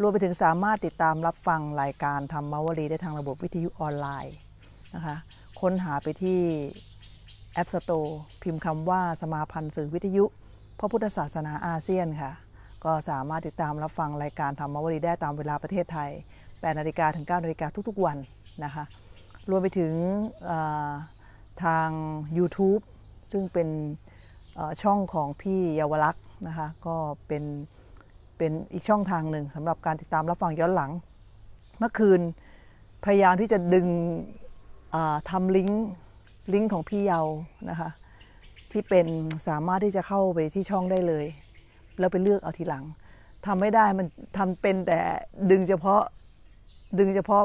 รวมไปถึงสามารถติดตามรับฟังรายการธรรมวลีได้ทางระบบวิทยุออนไลน์นะคะค้นหาไปที่แอปสโตร์พิมพ์คำว่าสมาพันธ์สื่อวิทยุพระพุทธศาสนาอาเซียนค่ะ ก็สามารถติดตามรับฟังรายการธรรมวลีได้ตามเวลาประเทศไทย8นาฬิกาถึง9นาฬิกาทุกๆวันนะคะรวมไปถึงทาง YouTube ซึ่งเป็นช่องของพี่เยาวลักษณ์นะคะก็เป็นเป็นอีกช่องทางหนึ่งสำหรับการติดตามรับฟังย้อนหลัง เมื่อคืนพยายามที่จะดึงทำลิงก์ลิงก์ของพี่เยานะคะที่เป็นสามารถที่จะเข้าไปที่ช่องได้เลยแล้วไปเลือกเอาทีหลังทำไม่ได้มันทำเป็นแต่ดึงเฉพาะดึงเฉพาะ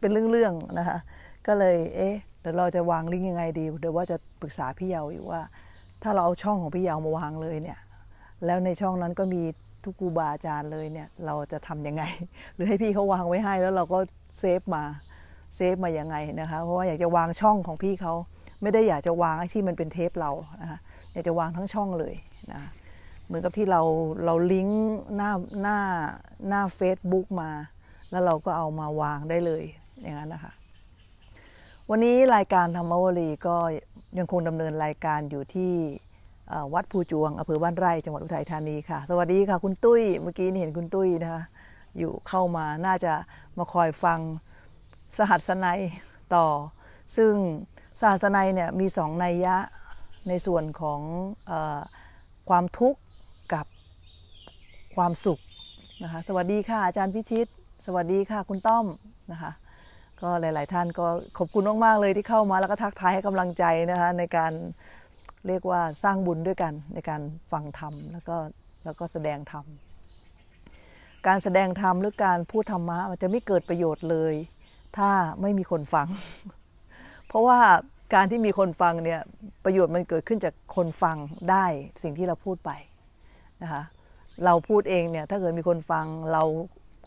เป็นเรื่องๆนะคะก็เลยเอ๊ะเดี๋ยวเราจะวางลิงก์ยังไงดีเดี๋ยวว่าจะปรึกษาพี่เยาอยู่ว่า ถ้าเราเอาช่องของพี่เยามาวางเลยเนี่ยแล้วในช่องนั้นก็มีทุกครูบาอาจารย์เลยเนี่ยเราจะทํำยังไง หรือให้พี่เขาวางไว้ให้แล้วเราก็เซฟมาเซฟมายังไงนะคะเพราะว่าอยากจะวางช่องของพี่เขาไม่ได้อยากจะวางไอ้ที่มันเป็นเทปเรานะอยากจะวางทั้งช่องเลยนะเหมือนกับที่เราเราลิงก์หน้าหน้าหน้าเฟซบุ๊กมา แล้วเราก็เอามาวางได้เลย อย่างนั้นนะคะ วันนี้รายการธรรมวลีก็ยังคงดำเนินรายการอยู่ที่วัดภูจวงอำเภอบ้านไร่จังหวัดอุทัยธานีค่ะสวัสดีค่ะ คุณตุ้ย เมื่อกี้เห็นคุณตุ้ยนะคะอยู่เข้ามาน่าจะมาคอยฟังสหัสนัยต่อ ซึ่งสหัสนัยเนี่ยมีสองนัยยะในส่วนของอความทุกข์กับความสุขนะคะสวัสดีค่ะอาจารย์พิชิต สวัสดีค่ะคุณต้อมนะคะก็หลาย ๆ ท่านก็ขอบคุณมากๆเลยที่เข้ามาแล้วก็ทักทายให้กำลังใจนะคะในการเรียกว่าสร้างบุญด้วยกันในการฟังธรรมแล้วก็แล้วก็แสดงธรรมการแสดงธรรมหรือการพูดธรรมะมันจะไม่เกิดประโยชน์เลย ถ้าไม่มีคนฟัง เพราะว่าการที่มีคนฟังเนี่ยประโยชน์มันเกิดขึ้นจากคนฟังได้สิ่งที่เราพูดไปนะคะเราพูดเองเนี่ยถ้าเกิดมีคนฟังเรา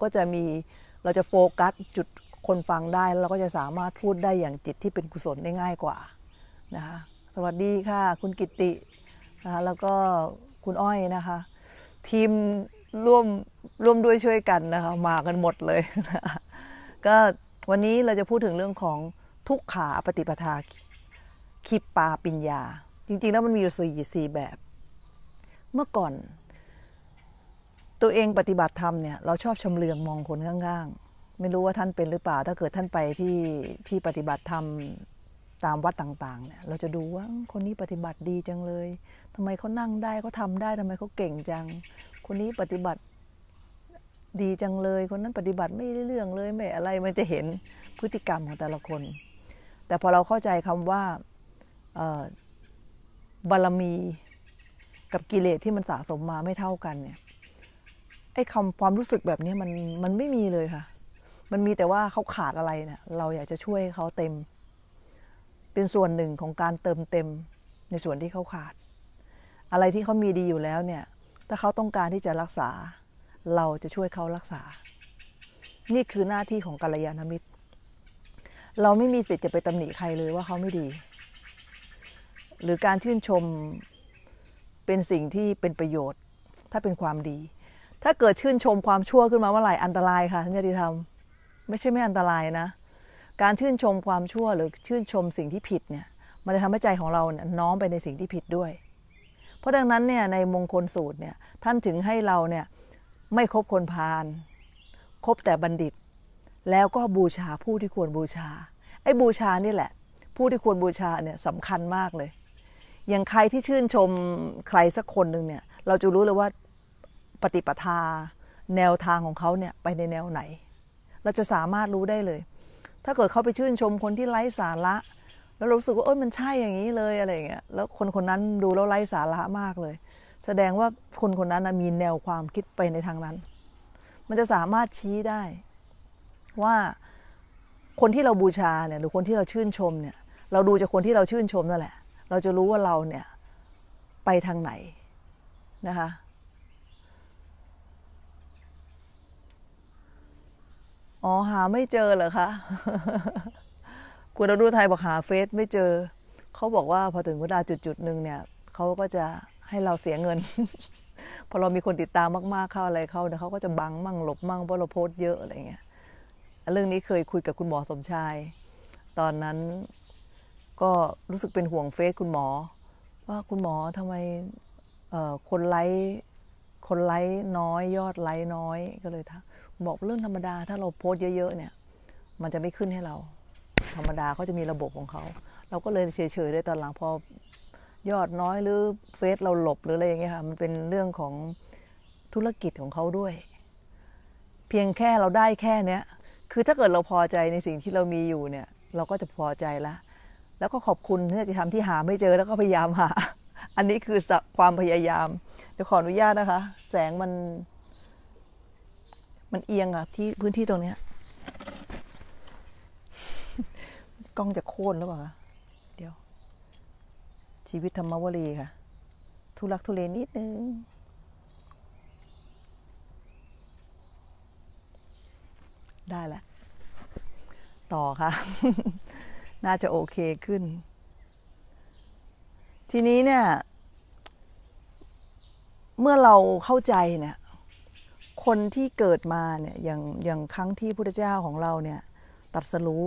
ก็จะมีเราจะโฟกัสจุดคนฟังได้แล้วเราก็จะสามารถพูดได้อย่างจิตที่เป็นกุศลได้ง่ายกว่านะคะวัสดีค่ะ คุณกิตินะคะแล้วก็คุณอ้อยนะคะ ทีมร่วม ร่วมด้วยช่วยกันนะคะ มากันหมดเลย ก็วันนี้เราจะพูดถึงเรื่องของทุกขาปฏิปทาคิปปาปิญญา จริงๆแล้วมันมีอยู่สี่สี่แบบ เมื่อก่อน ตัวเองปฏิบัติธรรมเนี่ย เราชอบชำเลืองมองคนข้างๆ ไม่รู้ว่าท่านเป็นหรือเปล่าถ้าเกิดท่านไปที่ที่ปฏิบัติธรรมตามวัดต่างๆเนี่ยเราจะดูว่าคนนี้ปฏิบัติดีจังเลย ทำไมเขานั่งได้เขาทาได้ทำไมเขาเก่งจัง คนนี้ปฏิบัติดีจังเลย คนนั้นปฏิบัติไม่เรื่องเลย ไม่อะไรมันจะเห็นพฤติกรรมของแต่ละคน แต่พอเราเข้าใจคำว่าบารมีกับกิเลสที่มันสะสมมาไม่เท่ากันเนี่ยไอ้คำความรู้สึกแบบนี้มันมันไม่มีเลยค่ะ มันมีแต่ว่าเขาขาดอะไรเนี่ยเราอยากจะช่วยเขาเต็มเป็นส่วนหนึ่งของการเติมเต็มในส่วนที่เขาขาด อะไรที่เขามีดีอยู่แล้วเนี่ย ถ้าเขาต้องการที่จะรักษาเราจะช่วยเขารักษา นี่คือหน้าที่ของกัลยาณมิตร เราไม่มีสิทธิ์จะไปตำหนิ ใครเลยว่าเขาไม่ดี หรือการชื่นชมเป็นสิ่งที่เป็นประโยชน์ ถ้าเป็นความดี ถ้าเกิดชื่นชมความชั่วขึ้นมาเมื่อไหร่อันตรายค่ะท่านยติธรรมไม่ใช่ไม่อันตรายนะการชื่นชมความชั่วหรือชื่นชมสิ่งที่ผิดเนี่ย มันจะทำให้ใจของเราเนี่ยน้อมไปในสิ่งที่ผิดด้วย เพราะดังนั้นเนี่ยในมงคลสูตรเนี่ยท่านถึงให้เราเนี่ยไม่คบคนพาลคบแต่บัณฑิต แล้วก็บูชาผู้ที่ควรบูชา ไอ้บูชานี่แหละ ผู้ที่ควรบูชาเนี่ยสำคัญมากเลย อย่างใครที่ชื่นชมใครสักคนหนึ่งเนี่ยเราจะรู้เลยว่าปฏิปทาแนวทางของเขาเนี่ยไปในแนวไหน เราจะสามารถรู้ได้เลยถ้าเกิดเขาไปชื่นชมคนที่ไร้สาระแล้วรู้สึกว่าเอ้ยมันใช่อย่างนี้เลยอะไรเงี้ยแล้วคนคนนั้นดูแล้วไร้สาระมากเลย แสดงว่าคนคนนั้นมีแนวความคิดไปในทางนั้น มันจะสามารถชี้ได้ ว่าคนที่เราบูชาเนี่ย หรือคนที่เราชื่นชมเนี่ย เราดูจากคนที่เราชื่นชมนั่นแหละ เราจะรู้ว่าเราเนี่ย ไปทางไหนนะคะอ๋อหาไม่เจอเหรอคะคุณอรุณไทยบอกหาเฟซไม่เจอ เขาบอกว่าพอถึงเวลาจุดๆหนึ่งเนี่ยเขาก็จะให้เราเสียเงิน พอเรามีคนติดตามมากๆเข้าอะไรเข้าเนี่ยเขาก็จะบังมั่งหลบมั่งเพราะเราโพสเยอะอะไรเงี้ย เรื่องนี้เคยคุยกับคุณหมอสมชาย ตอนนั้น ก็รู้สึกเป็นห่วงเฟซคุณหมอ ว่าคุณหมอทำไมคนไลค์คนไลค์น้อยยอดไลค์น้อยก็เลยทักบอกเรื่องธรรมดาถ้าเราโพสเยอะๆ เนี่ย มันจะไม่ขึ้นให้เรา ธรรมดาเขาจะมีระบบของเขาเราก็เลยเฉยๆเลยตอนหลังพอยอดน้อยหรือเฟซเราหลบหรืออะไรอย่างเงี้ยค่ะมันเป็นเรื่องของธุรกิจของเขาด้วย เพียงแค่เราได้แค่เนี้ย คือถ้าเกิดเราพอใจในสิ่งที่เรามีอยู่เนี่ย เราก็จะพอใจละ แล้วก็ขอบคุณที่จะทำที่หาไม่เจอแล้วก็พยายามหาอันนี้คือความพยายามเดี๋ยวขออนุญาตนะคะ แสงมันมันเอียงอะที่พื้นที่ตรงเนี้ยกล้องจะโค่นหรือเปล่าเดี๋ยว ชีวิตธรรมวรีค่ะ ทุลักทุเลนิดนึง ได้แล้วต่อค่ะ น่าจะโอเคขึ้น ทีนี้เนี่ย เมื่อเราเข้าใจเนี่ยคนที่เกิดมาเนี่ยอย่างอย่างครั้งที่พระเจ้าของเราเนี่ยตัดสรู้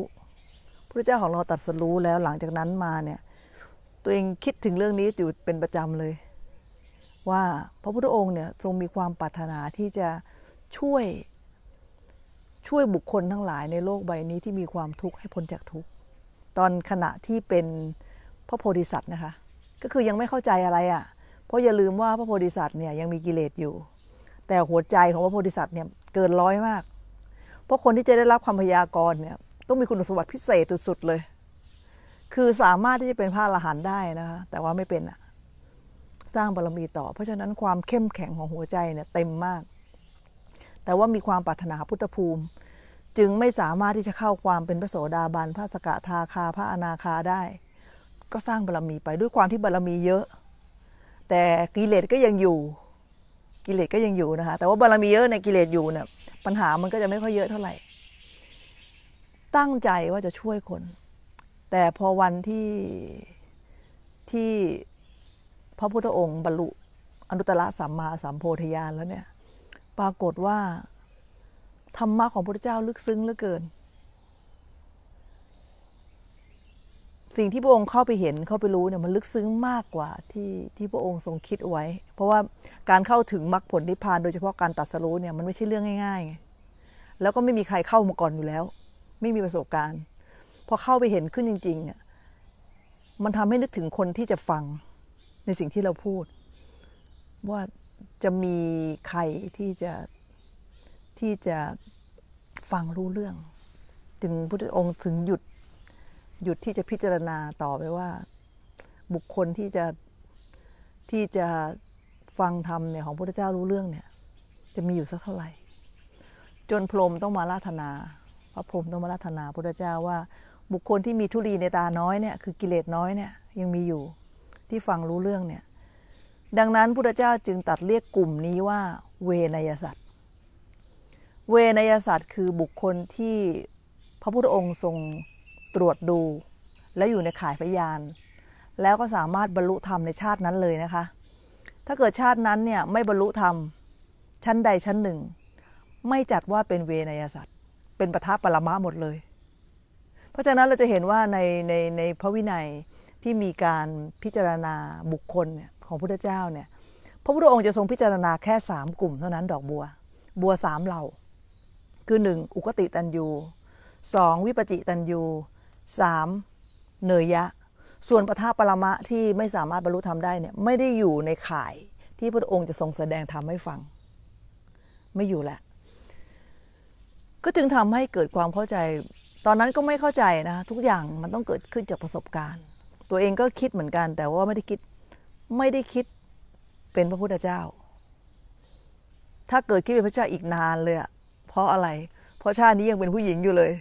พระเจ้าของเราตัดสรู้แล้วหลังจากนั้นมาเนี่ยตัวเองคิดถึงเรื่องนี้อยู่เป็นประจำเลย ว่าพระพุทธองค์เนี่ยทรงมีความปรารถนาที่จะช่วยช่วยบุคคลทั้งหลายในโลกใบนี้ที่มีความทุกข์ให้พ้นจากทุกข์ ตอนขณะที่เป็นพระโพธิสัตว์นะคะก็คือยังไม่เข้าใจอะไรอะ่ะเพราะอย่าลืมว่าพระโพธิสัตว์เนี่ยยังมีกิเลสอยู่แต่หัวใจของพระโพธิสัตว์เนี่ยเกินร้อยมาก เพราะคนที่จะได้รับความพยากรณ์เนี่ยต้องมีคุณสมบัติพิเศษสุดๆเลย คือสามารถที่จะเป็นพระอรหันต์ได้นะคะแต่ว่าไม่เป็นอะสร้างบารมีต่อเพราะฉะนั้นความเข้มแข็งของหัวใจเนี่ยเต็มมาก แต่ว่ามีความปรารถนาพุทธภูมิ จึงไม่สามารถที่จะเข้าความเป็นพระโสดาบันพระสกทาคาพระอนาคาได้ ก็สร้างบารมีไปด้วยความที่บารมีเยอะ แต่กิเลสก็ยังอยู่กิเลสก็ยังอยู่นะคะ แต่ว่าบารมีเยอะในกิเลสอยู่เนี่ยปัญหามันก็จะไม่ค่อยเยอะเท่าไหร่ ตั้งใจว่าจะช่วยคน แต่พอวันที่ที่พระพุทธองค์บรรลุอนุตตรสัมมาสัมโพธิญาณแล้วเนี่ย ปรากฏว่า ธรรมะของพระพุทธเจ้าลึกซึ้งเหลือเกินสิ่งที่พระองค์เข้าไปเห็นเข้าไปรู้เนี่ยมันลึกซึ้งมากกว่าที่ที่พระองค์ทรงคิดเอาไว้ เพราะว่าการเข้าถึงมรรคผลนิพพานโดยเฉพาะการตัดสรู้เนี่ยมันไม่ใช่เรื่องง่ายๆไงแล้วก็ไม่มีใครเข้ามาก่อนอยู่แล้ว ไม่มีประสบการณ์พอเข้าไปเห็นขึ้นจริงๆเนี่ยมันทำให้นึกถึงคนที่จะฟังในสิ่งที่เราพูด ว่าจะมีใครที่จะที่จะฟังรู้เรื่อง ถึงพระองค์ถึงหยุดหยุดที่จะพิจารณาต่อไปว่า บุคคลที่จะที่จะฟังธรรมเนี่ย ของพระพุทธเจ้ารู้เรื่องเนี่ย จะมีอยู่สักเท่าไหร่ จนพรมต้องมาราธนาพระพรมต้องมาราธนาพระพุทธเจ้าว่าบุคคลที่มีทุลีในตาน้อยเนี่ย คือกิเลสน้อยเนี่ย ยังมีอยู่ที่ฟังรู้เรื่องเนี่ย ดังนั้นพุทธเจ้าจึงตัดเรียกกลุ่มนี้ว่า เวนยสัตว์เวนยสัตว์คือบุคคลที่พระพุทธองค์ทรงตรวจดูและอยู่ในข่ายพยานแล้วก็สามารถบรรลุธรรมในชาตินั้นเลยนะคะ ถ้าเกิดชาตินั้นเนี่ยไม่บรรลุธรรมชั้นใดชั้นหนึ่ง ไม่จัดว่าเป็นเวนยสัตว์เป็นปทาปรมะหมดเลย เพราะฉะนั้นเราจะเห็นว่าในในในพระวินัยที่มีการพิจารณาบุคคลเนี่ยของพุทธเจ้าเนี่ยพระพุทธองค์จะทรงพิจารณาแค่สามกลุ่มเท่านั้นดอกบัวบัวสามเหล่า คือหนึ่งอุกติตันยูสองวิปจิตันยู 3. เนยยะ ส่วนปทาปรมะที่ไม่สามารถบรรลุธรรมได้เนี่ยไม่ได้อยู่ในข่ายที่พระองค์จะทรงแสดงธรรมให้ฟัง ไม่อยู่และ ก็จึงทำให้เกิดความเข้าใจ ตอนนั้นก็ไม่เข้าใจนะ ทุกอย่างมันต้องเกิดขึ้นจากประสบการณ์ ตัวเองก็คิดเหมือนกัน แต่ว่าไม่ได้คิดไม่ได้คิดเป็นพระพุทธเจ้า ถ้าเกิดคิดเป็นพระเจ้าอีกนานเลยอะเพราะอะไร เพราะชาตินี้ยังเป็นผู้หญิงอยู่เลย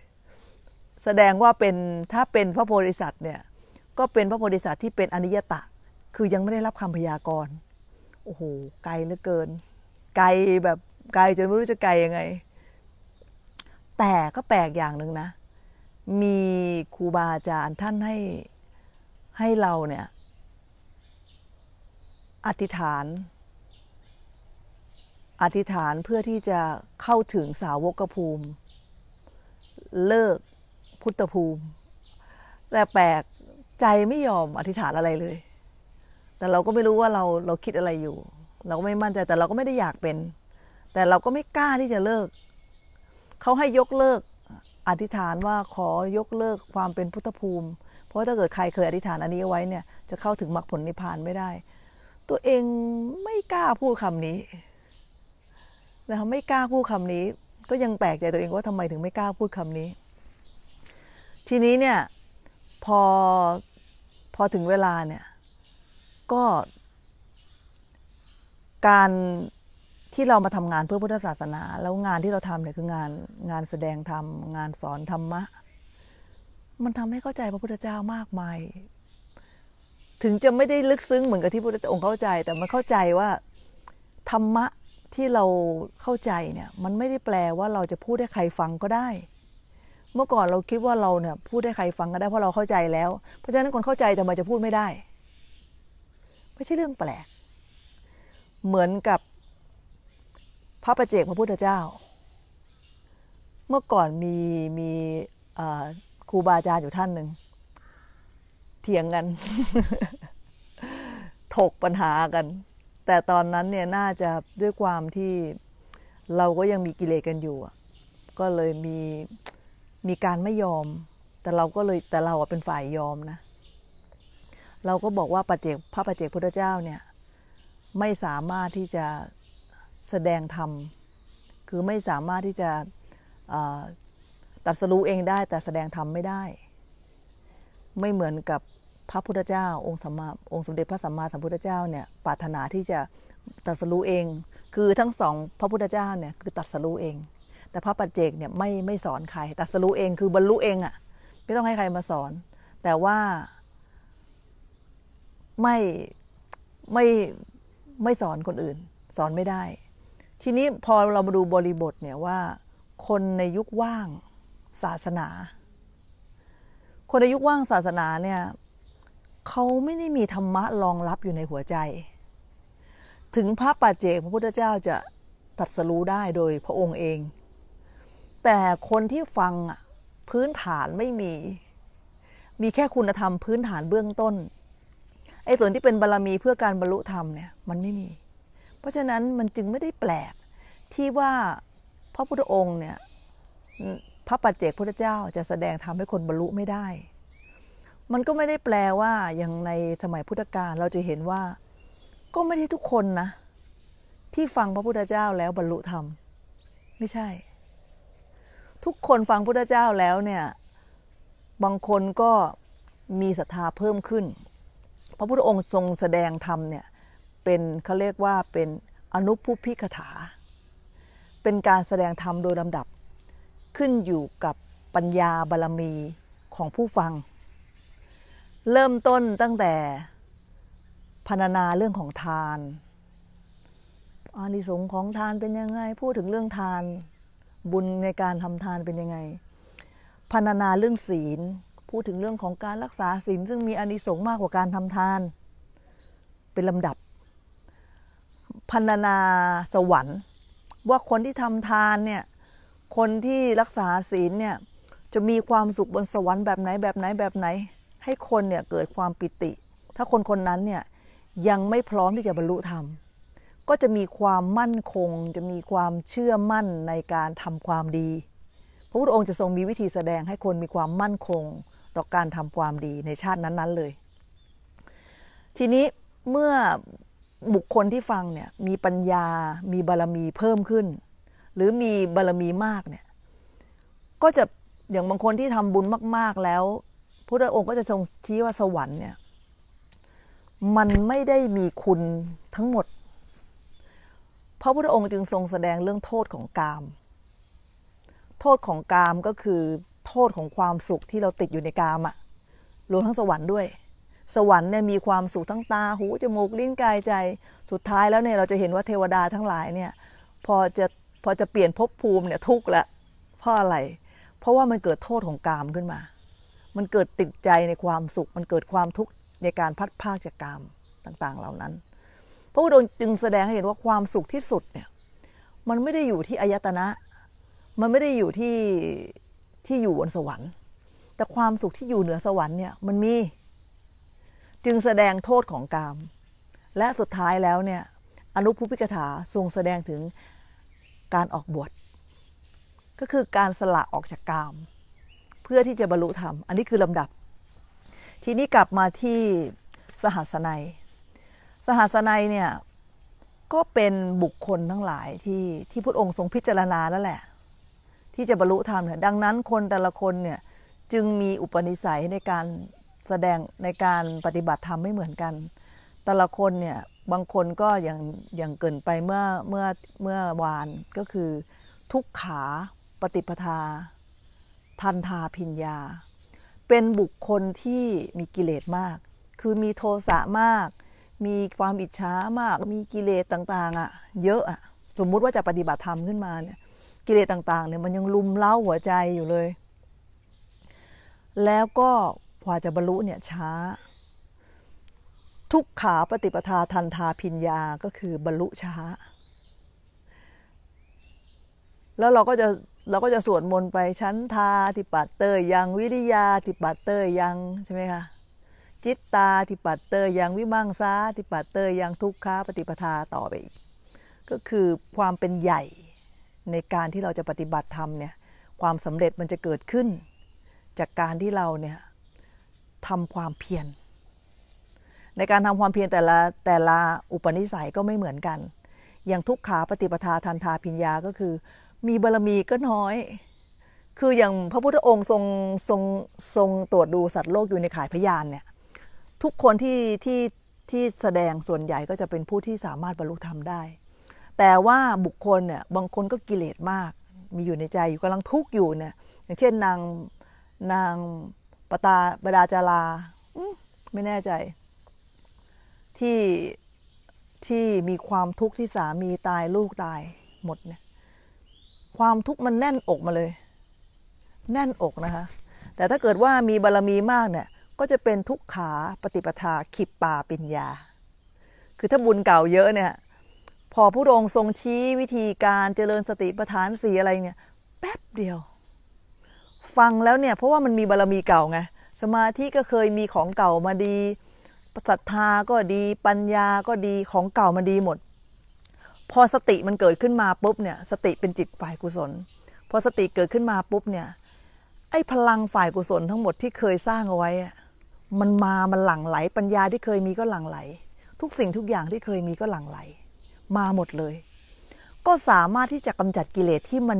แสดงว่าเป็นถ้าเป็นพระโพธิสัตว์เนี่ย ก็เป็นพระโพธิสัตว์ที่เป็นอนิยตะ คือยังไม่ได้รับคำพยากรณ์โอ้โหไกลเหลือเกิน ไกลแบบไกลจนไม่รู้จะไกลยังไง แต่ก็แปลกอย่างหนึ่งนะ มีครูบาอาจารย์ท่านให้ให้เราเนี่ย อธิษฐาน อธิษฐานเพื่อที่จะเข้าถึงสาวกภูมิเลิกพุทธภูมิ แต่แปลกใจไม่ยอมอธิษฐานอะไรเลย แต่เราก็ไม่รู้ว่าเราเราคิดอะไรอยู่ เราก็ไม่มั่นใจแต่เราก็ไม่ได้อยากเป็น แต่เราก็ไม่กล้าที่จะเลิกเขาให้ยกเลิกอธิษฐานว่าขอยกเลิกความเป็นพุทธภูมิ เพราะถ้าเกิดใครเคยอธิษฐานอันนี้ไว้เนี่ยจะเข้าถึงมรรคผลนิพพานไม่ได้ ตัวเองไม่กล้าพูดคำนี้นะคะไม่กล้าพูดคำนี้ ก็ยังแปลกใจตัวเองว่าทำไมถึงไม่กล้าพูดคำนี้ทีนี้เนี่ย พอพอถึงเวลาเนี่ย ก็ การที่เรามาทำงานเพื่อพุทธศาสนา แล้วงานที่เราทำเนี่ยคืองานงานแสดงธรรมงานสอน ธรรมะ มันทำให้เข้าใจพระพุทธเจ้ามากมาย ถึงจะไม่ได้ลึกซึ้งเหมือนกับที่พระองค์เข้าใจแต่มันเข้าใจว่า ธรรมะที่เราเข้าใจเนี่ย มันไม่ได้แปลว่าเราจะพูดให้ใครฟังก็ได้เมื่อก่อนเราคิดว่าเราเนี่ยพูดให้ใครฟังก็ได้เพราะเราเข้าใจแล้ว เพราะฉะนั้นคนเข้าใจทำไมจะพูดไม่ได้ ไม่ใช่เรื่องแปลก เหมือนกับพระประเจกพระพุทธเจ้า เมื่อก่อนมีมีครูบาอาจารย์อยู่ท่านหนึ่งเถียงกัน ถกปัญหากัน แต่ตอนนั้นเนี่ยน่าจะด้วยความที่เราก็ยังมีกิเลสกันอยู่ก็เลยมีมีการไม่ยอม แต่เราก็เลยแต่เราเป็นฝ่ายยอมนะ เราก็บอกว่าปเจกพระปเจกพุทธเจ้าเนี่ยไม่สามารถที่จะแสดงธรรม คือไม่สามารถที่จะตัดสรู้เองได้แต่แสดงธรรมไม่ได้ ไม่เหมือนกับพระพุทธเจ้า องค์สัมมาองค์สมเด็จพระสัมมาสัมพุทธเจ้าเนี่ยปรารถนาที่จะตัดสรู้เอง คือทั้งสองพระพุทธเจ้าเนี่ยคือตัดสรู้เองแต่พระปัจเจกเนี่ยไม่ไม่สอนใครตัดสรู้เอง คือบรรลุเองอะ่ะ ไม่ต้องให้ใครมาสอน แต่ว่าไม่ไม่ไม่สอนคนอื่น สอนไม่ได้ ทีนี้พอเรามาดูบริบทเนี่ยว่า คนในยุคว่างศาสนา คนในยุคว่างศาสนาเนี่ยเขาไม่ได้มีธรรมะรองรับอยู่ในหัวใจ ถึงพระปัจเจกพระพุทธเจ้าจะตัดสรู้ได้โดยพระองค์เองแต่คนที่ฟังพื้นฐานไม่มี มีแค่คุณธรรมพื้นฐานเบื้องต้นไอ้ส่วนที่เป็นบารรมีเพื่อการบรรลุธรรมเนี่ย มันไม่มี เพราะฉะนั้นมันจึงไม่ได้แปลกที่ว่าพระพุทธองค์เนี่ย พระปัจเจกพุทธเจ้าจะแสดงธรรมให้คนบรรลุไม่ได้ มันก็ไม่ได้แปลว่าอย่างในสมัยพุทธกาลเราจะเห็นว่า ก็ไม่ใช่ทุกคนนะที่ฟังพระพุทธเจ้าแล้วบรรลุธรรม ไม่ใช่ทุกคนฟังพุทธเจ้าแล้วเนี่ย บางคนก็มีศรัทธาเพิ่มขึ้น พระพุทธองค์ทรงแสดงธรรมเนี่ยเป็นเขาเรียกว่าเป็นอนุพุพิคถา เป็นการแสดงธรรมโดยลำดับขึ้นอยู่กับปัญญาบารรมีของผู้ฟัง เริ่มต้นตั้งแต่พรรณนาเรื่องของทาน อานิสงส์ของทานเป็นยังไง พูดถึงเรื่องทานบุญในการทำทานเป็นยังไง พรรณนาเรื่องศีล พูดถึงเรื่องของการรักษาศีลซึ่งมีอานิสงส์มากกว่าการทำทาน เป็นลำดับ พรรณนาสวรรค์ ว่าคนที่ทำทาน เนี่ย คนที่รักษาศีลเนี่ย จะมีความสุขบนสวรรค์แบบไหนแบบไหนแบบไหนให้คนเนี่ยเกิดความปิติถ้าคนคนนั้น เนี่ย ยังไม่พร้อมที่จะบรรลุธรรมก็จะมีความมั่นคง จะมีความเชื่อมั่นในการทำความดีพระพุทธองค์จะทรงมีวิธีแสดงให้คนมีความมั่นคงต่อการทำความดีในชาตินั้นๆเลย ทีนี้เมื่อบุคคลที่ฟังเนี่ยมีปัญญามีบารรมีเพิ่มขึ้น หรือมีบารรมีมากเนี่ยก็จะอย่างบางคนที่ทำบุญมากๆแล้วพระองค์ก็จะทรงชี้ว่าสวรรค์เนี่ยมันไม่ได้มีคุณทั้งหมดพระพุทธองค์จึงทรงแสดงเรื่องโทษของกาม โทษของกามก็คือ โทษของความสุขที่เราติดอยู่ในกามอะรวมทั้งสวรรค์ด้วย สวรรค์เนี่ยมีความสุขทั้งตาหูจมูกลิ้นกายใจ สุดท้ายแล้วเนี่ยเราจะเห็นว่าเทวดาทั้งหลายเนี่ยพอจะพอจะเปลี่ยนภพภูมิเนี่ยทุกข์ละ เพราะอะไร เพราะว่ามันเกิดโทษของกามขึ้นมา มันเกิดติดใจในความสุข มันเกิดความทุกข์ในการพัดภาคจากกามต่าง ๆเหล่านั้นพระพุดงจึงแสดงให้เห็นว่าความสุขที่สุดเนี่ยมันไม่ได้อยู่ที่อายตนะ มันไม่ได้อยู่ที่ที่อยู่บนสวรรค์ แต่ความสุขที่อยู่เหนือสวรรค์เนี่ยมันมีจึงแสดงโทษของกามและสุดท้ายแล้วเนี่ยอนุภูพิกถาทรงแสดงถึงการออกบวชก็คือการสละออกจากกาม เพื่อที่จะบรรลุธรรมอันนี้คือลำดับ ทีนี้กลับมาที่สหัสนัยสหัสนัยเนี่ยก็เป็นบุคคลทั้งหลายที่ที่พุทธองค์ทรงพิจารณาแล้วแหละ ที่จะบรรลุธรรมเนี่ยดังนั้นคนแต่ละคนเนี่ยจึงมีอุปนิสัยในการแสดงในการปฏิบัติธรรมไม่เหมือนกัน แต่ละคนเนี่ยบางคนก็อย่างอย่างเกินไปเมื่อเมื่อเมื่อวานก็คือทุกขาปฏิปทา ทันทาพิญญา เป็นบุคคลที่มีกิเลสมาก คือมีโทสะมากมีความอิจฉามาก มีกิเลสต่างๆอ่ะเยอะอ่ะ สมมุติว่าจะปฏิบัติธรรมขึ้นมาเนี่ย กิเลสต่างๆเนี่ยมันยังลุมเล้าหัวใจอยู่เลย แล้วก็พอจะบรรลุเนี่ยช้า ทุกขาปฏิปทาทันทาพิญญา ก็คือบรรลุช้า แล้วเราก็จะเราก็จะสวดมนต์ไปชั้นทาติปัตเตยยัง วิริยาติปัตเตยยังใช่ไหมคะจิตตาทิปัตเตยยังวิมังสาทิปัตเตยยังทุกขาปฏิปทาต่อไปอีกก็คือความเป็นใหญ่ในการที่เราจะปฏิบัติธรรมเนี่ยความสำเร็จมันจะเกิดขึ้น จากการที่เราเนี่ยทำความเพียรในการทำความเพียรแต่ละแต่ละอุปนิสัยก็ไม่เหมือนกันอย่างทุกขาปฏิปทาทันทาพิญญาก็คือมีบารมีก็น้อย คืออย่างพระพุทธองค์ทรงทรงทรงตรวจดูสัตว์โลกอยู่ในข่ายพยานเนี่ยทุกคนที่ที่ที่แสดงส่วนใหญ่ก็จะเป็นผู้ที่สามารถบรรลุธรรมได้ แต่ว่าบุคคลเนี่ยบางคนก็กิเลสมาก มีอยู่ในใจอยู่กำลังทุกข์อยู่เนี่ย อย่างเช่นนางนางปตาบดาจาราไม่แน่ใจ ที่ที่มีความทุกข์ที่สามีตายลูกตาย หมด เนี่ย ความทุกข์มันแน่นอกมาเลย แน่นอกนะคะ แต่ถ้าเกิดว่ามีบารรมีมากเนี่ยก็จะเป็นทุกขาปฏิปทาขิปปาปิญญา คือถ้าบุญเก่าเยอะเนี่ยพอผร้องค์ทรงชี้วิธีการเจริญสติปัฏฐานสีอะไรเนี่ยแป๊บเดียว ฟังแล้วเนี่ยเพราะว่ามันมีบารรมีเก่าไง สมาธิก็เคยมีของเก่ามาดีศรัทธาก็ดีปัญญาก็ดีของเก่ามาดีหมด พอสติมันเกิดขึ้นมาปุ๊บเนี่ยสติเป็นจิตฝ่ายกุศล พอสติเกิดขึ้นมาปุ๊บเนี่ยไอ้พลังฝ่ายกุศลทั้งหมดที่เคยสร้างเอาไว้อะมันมามันหลั่งไหลปัญญาที่เคยมีก็หลั่งไหล ทุกสิ่งทุกอย่างที่เคยมีก็หลั่งไหล มาหมดเลย ก็สามารถที่จะกำจัดกิเลสที่มัน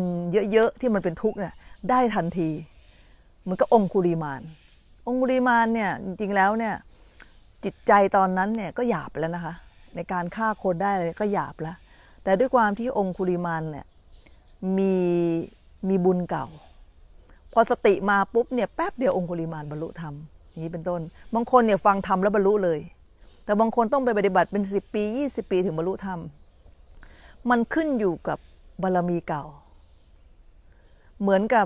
เยอะๆ ที่มันเป็นทุกข์เนี่ยได้ทันที มันก็องคุริมาน องคุริมานเนี่ยจริงๆแล้วเนี่ยจิตใจตอนนั้นเนี่ยก็หยาบแล้วนะคะในการฆ่าคนได้ก็หยาบแล้ว แต่ด้วยความที่องคุริมานเนี่ยมีมีบุญเก่า พอสติมาปุ๊บเนี่ยแป๊บเดียวองคุริมานบรรลุธรรมอย่างนี้เป็นต้น บางคนเนี่ยฟัง ธรรมแล้ว บรรลุเลย แต่บางคนต้องไปปฏิบัติเป็นสิบปียี่สิบปีถึงบรรลุธรรม มันขึ้นอยู่กับบารรมีเก่า เหมือนกับ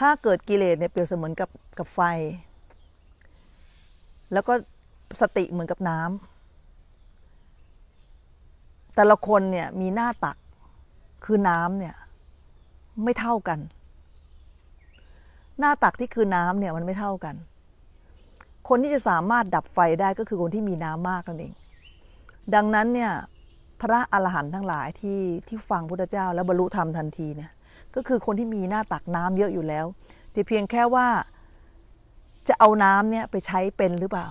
ถ้าเกิดกิเลสเนี่ยเปรียบเสมือน กับกับไฟ แล้วก็สติเหมือนกับน้ำ แต่ละคน เนี่ย มีหน้าตัก คือน้ำเนี่ย ไม่เท่ากัน หน้าตักที่คือน้ำเนี่ยมันไม่เท่ากันคนที่จะสามารถดับไฟได้ก็คือคนที่มีน้ำมากนั่นเอง ดังนั้นเนี่ยพระอรหันต์ทั้งหลายที่ที่ฟังพุทธเจ้าแล้วบรรลุธรรมทันทีเนี่ยก็คือคนที่มีหน้าตักน้ำเยอะอยู่แล้วแต่เพียงแค่ว่าจะเอาน้ำเนี่ยไปใช้เป็นหรือเปล่า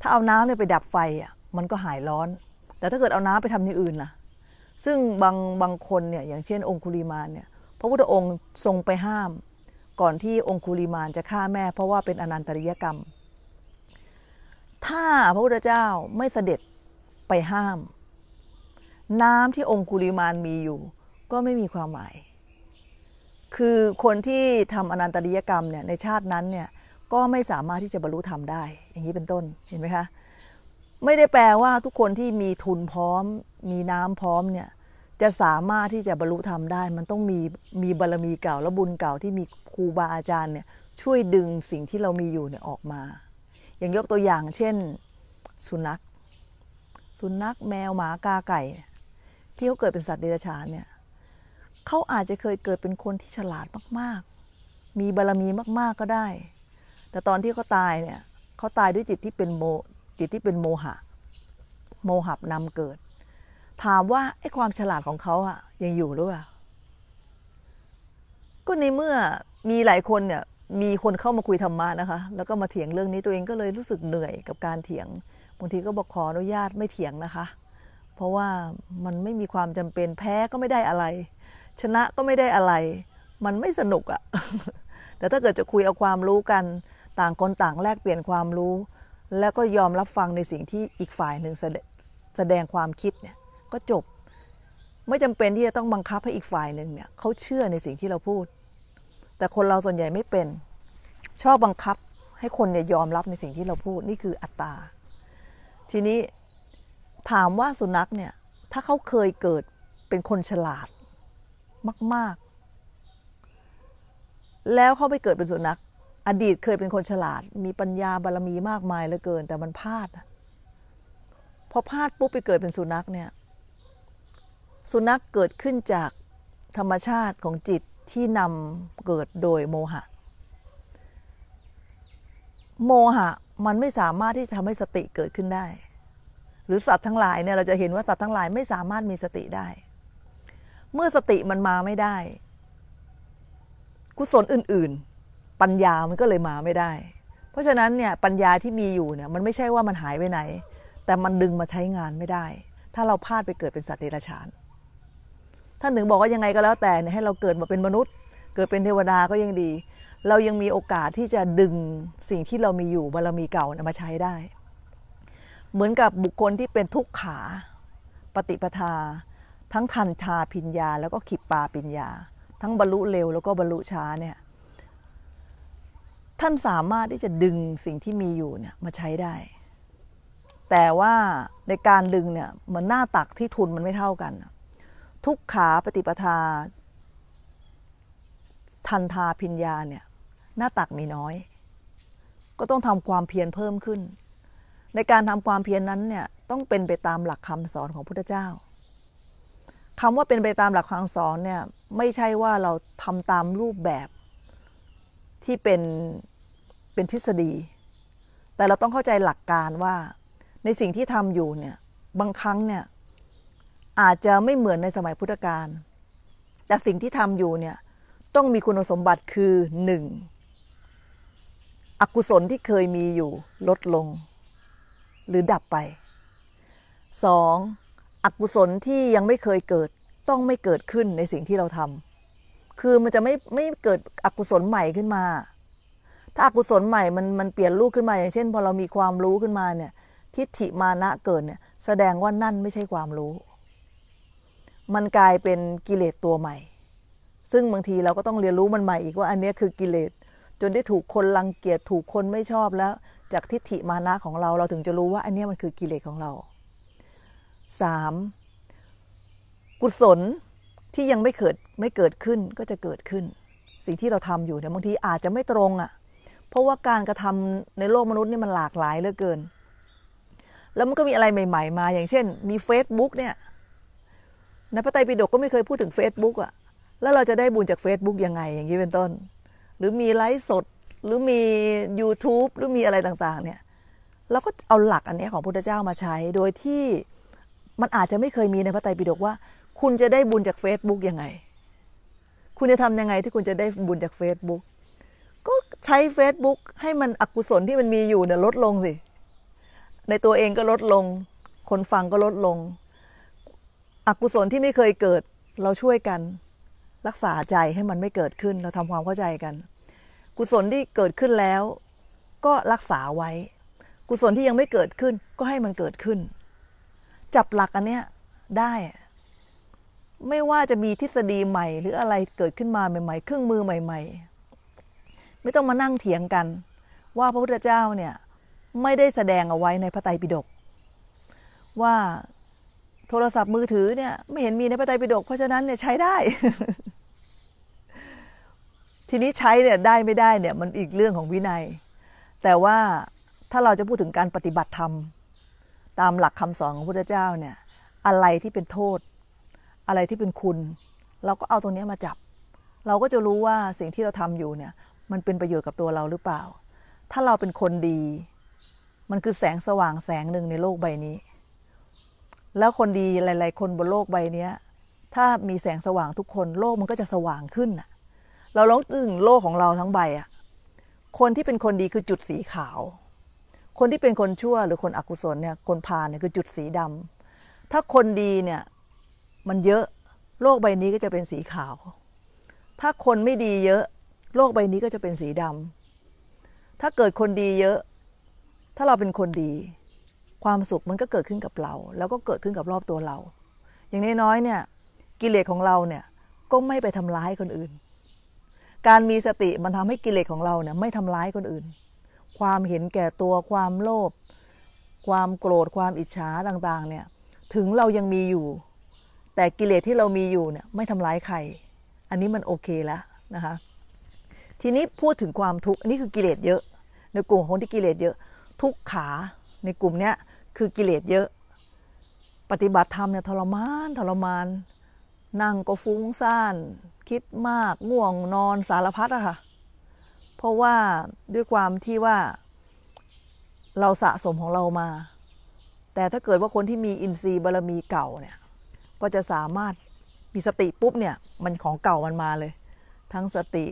ถ้าเอาน้ำเนี่ยไปดับไฟอ่ะมันก็หายร้อน แต่ถ้าเกิดเอาน้ำไปทำอย่างอื่นล่ะ ซึ่งบางบางคนเนี่ยอย่างเช่นองคุลิมานเนี่ย พระพุทธองค์ทรงไปห้าม ก่อนที่องคุลิมานจะฆ่าแม่ เพราะว่าเป็นอนันตริยกรรมถ้าพระพุทธเจ้าไม่เสด็จไปห้าม น้ำที่องคุลิมานมีอยู่ก็ไม่มีความหมายคือคนที่ทำอนันตริยกรรมเนี่ยในชาตินั้นเนี่ยก็ไม่สามารถที่จะบรรลุธรรมได้ อย่างนี้เป็นต้นเห็นไหมคะไม่ได้แปลว่าทุกคนที่มีทุนพร้อม มีน้ำพร้อมเนี่ยจะสามารถที่จะบรรลุธรรมได้ มันต้องมีมีบารรมีเก่า และบุญเก่าที่มีครูบาอาจารย์เนี่ยช่วยดึงสิ่งที่เรามีอยู่เนี่ยออกมาอย่างยกตัวอย่างเช่น สุนัข สุนัขแมวหมา กาไก่ ที่เขาเกิดเป็นสัตว์เดรัจฉานเนี่ย เขาอาจจะเคยเกิดเป็นคนที่ฉลาดมากๆมีบารรมีมากๆก็ได้ แต่ตอนที่เขาตายเนี่ยเขาตายด้วยจิตที่เป็นโม จิตที่เป็นโมหะ โมหะนำเกิด ถามว่าไอ้ความฉลาดของเขาอะยังอยู่หรือเปล่าก็ในเมื่อมีหลายคนเนี่ยมีคนเข้ามาคุยธรรมะนะคะ แล้วก็มาเถียงเรื่องนี้ตัวเองก็เลยรู้สึกเหนื่อยกับการเถียงบางทีก็บอกขออนุญาตไม่เถียงนะคะ เพราะว่ามันไม่มีความจำเป็นแพ้ก็ไม่ได้อะไร ชนะก็ไม่ได้อะไร มันไม่สนุกอะ่ะแต่ถ้าเกิดจะคุยเอาความรู้กัน ต่างคนต่างแลกเปลี่ยนความรู้ แล้วก็ยอมรับฟังในสิ่งที่อีกฝ่ายหนึ่งแสดงความคิดเนี่ยก็จบ ไม่จำเป็นที่จะต้องบังคับให้อีกฝ่ายหนึ่งเนี่ยเขาเชื่อในสิ่งที่เราพูดแต่คนเราส่วนใหญ่ไม่เป็นชอบบังคับให้คนเนี่ยยอมรับในสิ่งที่เราพูดนี่คืออัตตา ทีนี้ถามว่าสุนัขเนี่ย ถ้าเขาเคยเกิดเป็นคนฉลาดมาก ๆ แล้วเขาไปเกิดเป็นสุนัขอดีตเคยเป็นคนฉลาดมีปัญญาบารรมีมากมายเหลือเกิน แต่มันพลาด พอพลาดปุ๊บไปเกิดเป็นสุนัขเนี่ยสุนัขเกิดขึ้นจากธรรมชาติของจิตที่นำเกิดโดยโมหะ โมหะมันไม่สามารถที่จะทำให้สติเกิดขึ้นได้ หรือสัตว์ทั้งหลายเนี่ยเราจะเห็นว่าสัตว์ทั้งหลายไม่สามารถมีสติได้ เมื่อสติมันมาไม่ได้ กุศลอื่น ๆ ปัญญามันก็เลยมาไม่ได้ เพราะฉะนั้นเนี่ยปัญญาที่มีอยู่เนี่ยมันไม่ใช่ว่ามันหายไปไหน แต่มันดึงมาใช้งานไม่ได้ ถ้าเราพลาดไปเกิดเป็นสัตว์เดรัจฉานท่านถึงบอกว่ายังไงก็แล้วแต่ให้เราเกิดมาเป็นมนุษย์ เกิดเป็นเทวดาก็ยังดี เรายังมีโอกาสที่จะดึงสิ่งที่เรามีอยู่บารมีเก่ามาใช้ได้ เหมือนกับบุคคลที่เป็นทุกขาปฏิปทา ทั้งทันทาปิญญา แล้วก็ขิปปาปิญญา ทั้งบรรลุเร็วแล้วก็บรรลุช้าเนี่ย ท่านสามารถที่จะดึงสิ่งที่มีอยู่เนี่ยมาใช้ได้ แต่ว่าในการดึงเนี่ยมันหน้าตักที่ทุนมันไม่เท่ากันทุกขาปฏิปทา ทันทาพิญญาเนี่ยหน้าตักมีน้อยก็ต้องทำความเพียรเพิ่มขึ้น ในการทำความเพียรนนั้นเนี่ยต้องเป็นไปตามหลักคำสอนของพุทธเจ้าคำว่าเป็นไปตามหลักคำสอนเนี่ยไม่ใช่ว่าเราทำตามรูปแบบที่เป็นเป็นทฤษฎี แต่เราต้องเข้าใจหลักการว่าในสิ่งที่ทำอยู่เนี่ยบางครั้งเนี่ยอาจจะไม่เหมือนในสมัยพุทธกาล แต่สิ่งที่ทำอยู่เนี่ย ต้องมีคุณสมบัติคือหนึ่งอกุศลที่เคยมีอยู่ลดลง หรือดับไป 2. อกุศลที่ยังไม่เคยเกิดต้องไม่เกิดขึ้นในสิ่งที่เราทำคือมันจะไม่ไม่เกิดอกุศลใหม่ขึ้นมา ถ้าอากุศลใหม่มันมันเปลี่ยนรูปขึ้นมาอย่างเช่น พอเรามีความรู้ขึ้นมาเนี่ยทิฏฐิมานะเกิดเนี่ยแสดงว่านั่นไม่ใช่ความรู้มันกลายเป็นกิเลสตัวใหม่ ซึ่งบางทีเราก็ต้องเรียนรู้มันใหม่อีก ว่าอันนี้คือกิเลสจนได้ถูกคนรังเกียจถูกคนไม่ชอบแล้วจากทิฏฐิมานะของเราเราถึงจะรู้ว่าอันนี้มันคือกิเลสของเรา 3. กุศลที่ยังไม่เกิดไม่เกิดขึ้นก็จะเกิดขึ้น สิ่งที่เราทำอยู่เนี่ยบางทีอาจจะไม่ตรงอะ่ะเพราะว่าการกระทำในโลกมนุษย์นี่มันหลากหลายเหลือเกิน แล้วมันก็มีอะไรใหม่ ๆ มาอย่างเช่น มี Facebook เนี่ยนะพระไตรปิฎกก็ไม่เคยพูดถึง Facebook อะแล้วเราจะได้บุญจาก Facebook ยังไงอย่างนี้เป็นต้น หรือมีไลฟ์สด หรือมี YouTube หรือมีอะไรต่างๆ เนี่ย เราก็เอาหลักอันนี้ของพุทธเจ้ามาใช้โดยที่มันอาจจะไม่เคยมีในพระไตรปิฎกว่า คุณจะได้บุญจาก Facebook ยังไง คุณจะทำยังไงที่คุณจะได้บุญจาก Facebook ก็ใช้ Facebook ให้มันอกุศลที่มันมีอยู่เนี่ยลดลงสิ ในตัวเองก็ลดลง คนฟังก็ลดลงอกุศลที่ไม่เคยเกิดเราช่วยกัน รักษาใจให้มันไม่เกิดขึ้นเราทำความเข้าใจกัน กุศลที่เกิดขึ้นแล้วก็รักษาไว้ กุศลที่ยังไม่เกิดขึ้นก็ให้มันเกิดขึ้น จับหลักอันเนี้ยได้ ไม่ว่าจะมีทฤษฎีใหม่ หรืออะไรเกิดขึ้นมาใหม่ ๆเครื่องมือใหม่ๆ ไม่ต้องมานั่งเถียงกัน ว่าพระพุทธเจ้าเนี่ยไม่ได้แสดงเอาไว้ในพระไตรปิฎกว่าโทรศัพท์มือถือเนี่ยไม่เห็นมีในพระไตรปิฎกเพราะฉะนั้นเนี่ยใช้ได้ ทีนี้ใช้เนี่ยได้ไม่ได้เนี่ยมันอีกเรื่องของวินัย แต่ว่าถ้าเราจะพูดถึงการปฏิบัติธรรม ตามหลักคำสอนของพระเจ้าเนี่ย อะไรที่เป็นโทษ อะไรที่เป็นคุณ เราก็เอาตรงนี้มาจับ เราก็จะรู้ว่าสิ่งที่เราทำอยู่เนี่ย มันเป็นประโยชน์กับตัวเราหรือเปล่า ถ้าเราเป็นคนดี มันคือแสงสว่างแสงหนึ่งในโลกใบนี้แล้วคนดีหลาย ๆ คนบนโลกใบนี้ถ้ามีแสงสว่างทุกคนโลกมันก็จะสว่างขึ้นเราลองตึงโลกของเราทั้งใบอ่ะคนที่เป็นคนดีคือจุดสีขาว คนที่เป็นคนชั่วหรือคนอกุศลเนี่ยคนพาเนี่ยคือจุดสีดำ ถ้าคนดีเนี่ยมันเยอะโลกใบนี้ก็จะเป็นสีขาว ถ้าคนไม่ดีเยอะโลกใบนี้ก็จะเป็นสีดำ ถ้าเกิดคนดีเยอะถ้าเราเป็นคนดีความสุขมันก็เกิดขึ้นกับเรา แล้วก็เกิดขึ้นกับรอบตัวเรา อย่างน้อยๆเนี่ย กิเลสของเราเนี่ยก็ไม่ไปทำร้ายคนอื่น การมีสติมันทำให้กิเลสของเราเนี่ยไม่ทำร้ายคนอื่น ความเห็นแก่ตัวความโลภความโกรธความอิจฉาต่างๆเนี่ย ถึงเรายังมีอยู่ แต่กิเลสที่เรามีอยู่เนี่ย ไม่ทำร้ายใคร อันนี้มันโอเคแล้วนะคะ ทีนี้พูดถึงความทุกข์อันนี้คือกิเลสเยอะ ในกลุ่มของที่กิเลสเยอะ ทุกขาในกลุ่มเนี้ยคือกิเลสเยอะปฏิบัติธรรมเนี่ยทรมานทรมาน นั่งก็ฟุ้งซ่าน คิดมากง่วงนอนสารพัดอะค่ะ เพราะว่าด้วยความที่ว่าเราสะสมของเรามา แต่ถ้าเกิดว่าคนที่มีอินทรีย์บารรมีเก่าเนี่ยก็จะสามารถมีสติปุ๊บเนี่ยมันของเก่ามันมาเลย ทั้งสติ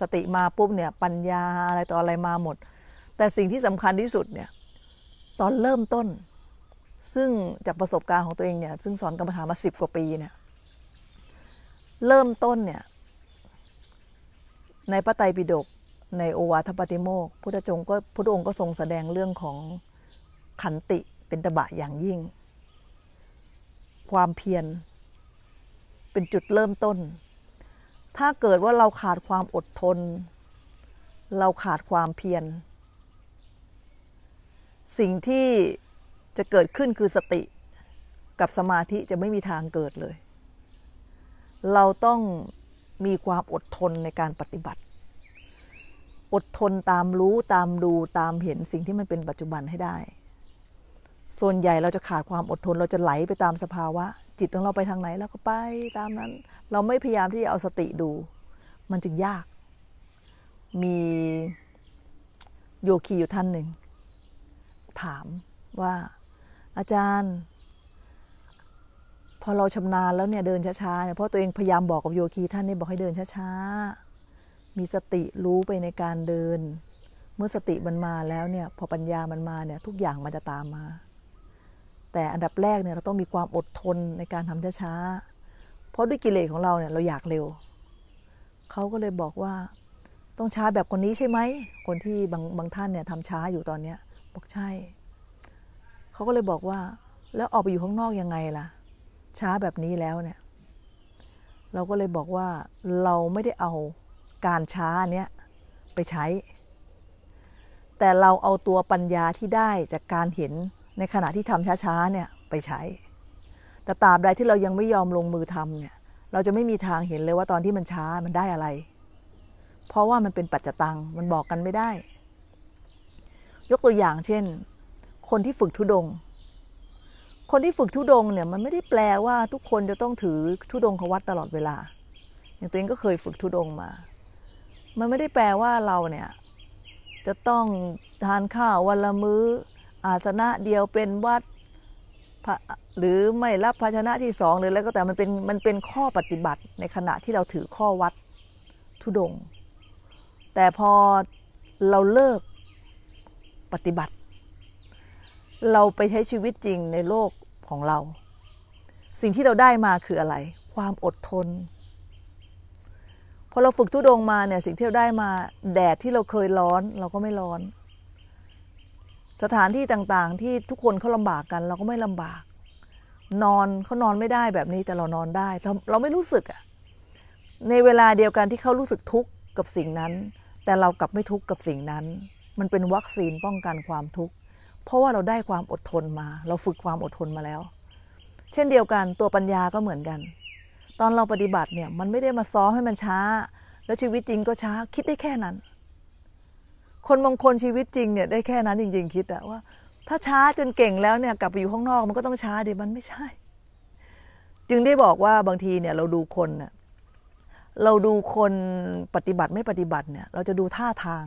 สติมา ปุ๊บเนี่ยปัญญาอะไร ต่ออะไรมาหมด แต่สิ่งที่สำคัญที่สุดเนี่ยตอนเริ่มต้น ซึ่งจากประสบการณ์ของตัวเองเนี่ย ซึ่งสอนกรรมฐานมาสิบกว่าปีเนี่ย เริ่มต้นเนี่ย ในพระไตรปิฎก ในโอวาทปฏิโมก พุทธจงก็พุทธองค์ก็ทรงแสดงเรื่องของขันติเป็นตบะอย่างยิ่ง ความเพียรเป็นจุดเริ่มต้น ถ้าเกิดว่าเราขาดความอดทน เราขาดความเพียรสิ่งที่จะเกิดขึ้นคือสติกับสมาธิจะไม่มีทางเกิดเลย เราต้องมีความอดทนในการปฏิบัติ อดทนตามรู้ตามดูตามเห็นสิ่งที่มันเป็นปัจจุบันให้ได้ ส่วนใหญ่เราจะขาดความอดทนเราจะไหลไปตามสภาวะจิตของเราไปทางไหนแล้วก็ไปตามนั้น เราไม่พยายามที่จะเอาสติดู มันจึงยาก มีโยคีอยู่ท่านหนึ่งถามว่าอาจารย์ พอเราชำนาญแล้วเนี่ยเดินช้าๆเนี่ยเพราะตัวเองพยายามบอกกับโยคี ท่านนี่บอกให้เดินช้าๆ มีสติรู้ไปในการเดิน เมื่อสติมันมาแล้วเนี่ย พอปัญญามันมาเนี่ยทุกอย่างมันจะตามมา แต่อันดับแรกเนี่ย เราต้องมีความอดทนในการทำช้าๆเพราะด้วยกิเลสของเราเนี่ยเราอยากเร็ว เขาก็เลยบอกว่าต้องช้าแบบคนนี้ใช่ไหมคนที่บางบางท่านเนี่ยทำช้าอยู่ตอนเนี้ยบอกใช่ เขาก็เลยบอกว่าแล้วออกไปอยู่ข้างนอกยังไงล่ะ ช้าแบบนี้แล้วเนี่ย เราก็เลยบอกว่าเราไม่ได้เอาการช้าเนี้ยไปใช้ แต่เราเอาตัวปัญญาที่ได้จากการเห็นในขณะที่ทำช้าๆเนี่ยไปใช้ แต่ตราบใดที่เรายังไม่ยอมลงมือทำเนี่ย เราจะไม่มีทางเห็นเลยว่าตอนที่มันช้ามันได้อะไร เพราะว่ามันเป็นปัจจตังมันบอกกันไม่ได้ยกตัวอย่างเช่น คนที่ฝึกทุดง คนที่ฝึกทุดงเนี่ยมันไม่ได้แปลว่าทุกคนจะต้องถือทุดงขวัตตลอดเวลาอย่างตัวเองก็เคยฝึกทุดงมา มันไม่ได้แปลว่าเราเนี่ยจะต้องทานข้าววันละมื้อ อาสนะเดียวเป็นวัดหรือไม่รับภาชนะที่สองเลยแล้วก็แต่มันเป็นมันเป็นข้อปฏิบัติในขณะที่เราถือข้อวัดทุดง แต่พอเราเลิกปฏิบัติ เราไปใช้ชีวิตจริงในโลกของเรา สิ่งที่เราได้มาคืออะไร ความอดทนพอเราฝึกทุดงมาเนี่ยสิ่งที่เราได้มา แดดที่เราเคยร้อน เราก็ไม่ร้อน สถานที่ต่างๆ ที่ทุกคนเขาลำบากกัน เราก็ไม่ลำบาก นอนเขานอนไม่ได้แบบนี้แต่เรานอนได้เราไม่รู้สึกอะในเวลาเดียวกันที่เขารู้สึกทุกข์กับสิ่งนั้น แต่เรากลับไม่ทุกข์กับสิ่งนั้นมันเป็นวัคซีนป้องกันความทุกข์ เพราะว่าเราได้ความอดทนมา เราฝึกความอดทนมาแล้ว เช่นเดียวกันตัวปัญญาก็เหมือนกัน ตอนเราปฏิบัติเนี่ยมันไม่ได้มาซ้อมให้มันช้า แล้วชีวิตจริงก็ช้าคิดได้แค่นั้น คนบางคนชีวิตจริงเนี่ยได้แค่นั้นจริงๆคิดอะว่าถ้าช้าจนเก่งแล้วเนี่ยกลับไปอยู่ข้างนอกมันก็ต้องช้าดิมันไม่ใช่ จึงได้บอกว่าบางทีเนี่ยเราดูคนเราดูคนปฏิบัติไม่ปฏิบัติเนี่ย เราจะดูท่าทาง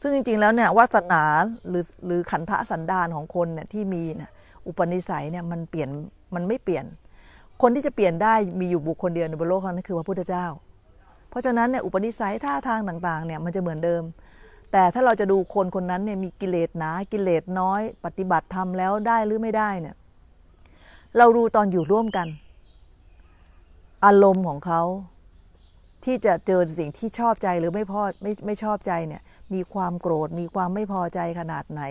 ซึ่งจริงๆ แล้วเนี่ยวาสนาหรือหรือขันธะสันดานของคนเนี่ยที่มีเนี่ยอุปนิสัยเนี่ยมันเปลี่ยนมันไม่เปลี่ยน คนที่จะเปลี่ยนได้มีอยู่บุคคลเดียวในบนโลกนั้นคือพระพุทธเจ้า เพราะฉะนั้นเนี่ย อุปนิสัยท่าทางต่าง ๆ เนี่ยมันจะเหมือนเดิม แต่ถ้าเราจะดูคนคนนั้นเนี่ยมีกิเลสหนา กิเลสน้อย ปฏิบัติทำแล้วได้หรือไม่ได้เนี่ย เราดูตอนอยู่ร่วมกัน อารมณ์ของเขาที่จะเจอสิ่งที่ชอบใจหรือไม่พอไม่ไม่ชอบใจเนี่ยมีความโกรธ มีความไม่พอใจขนาดไหน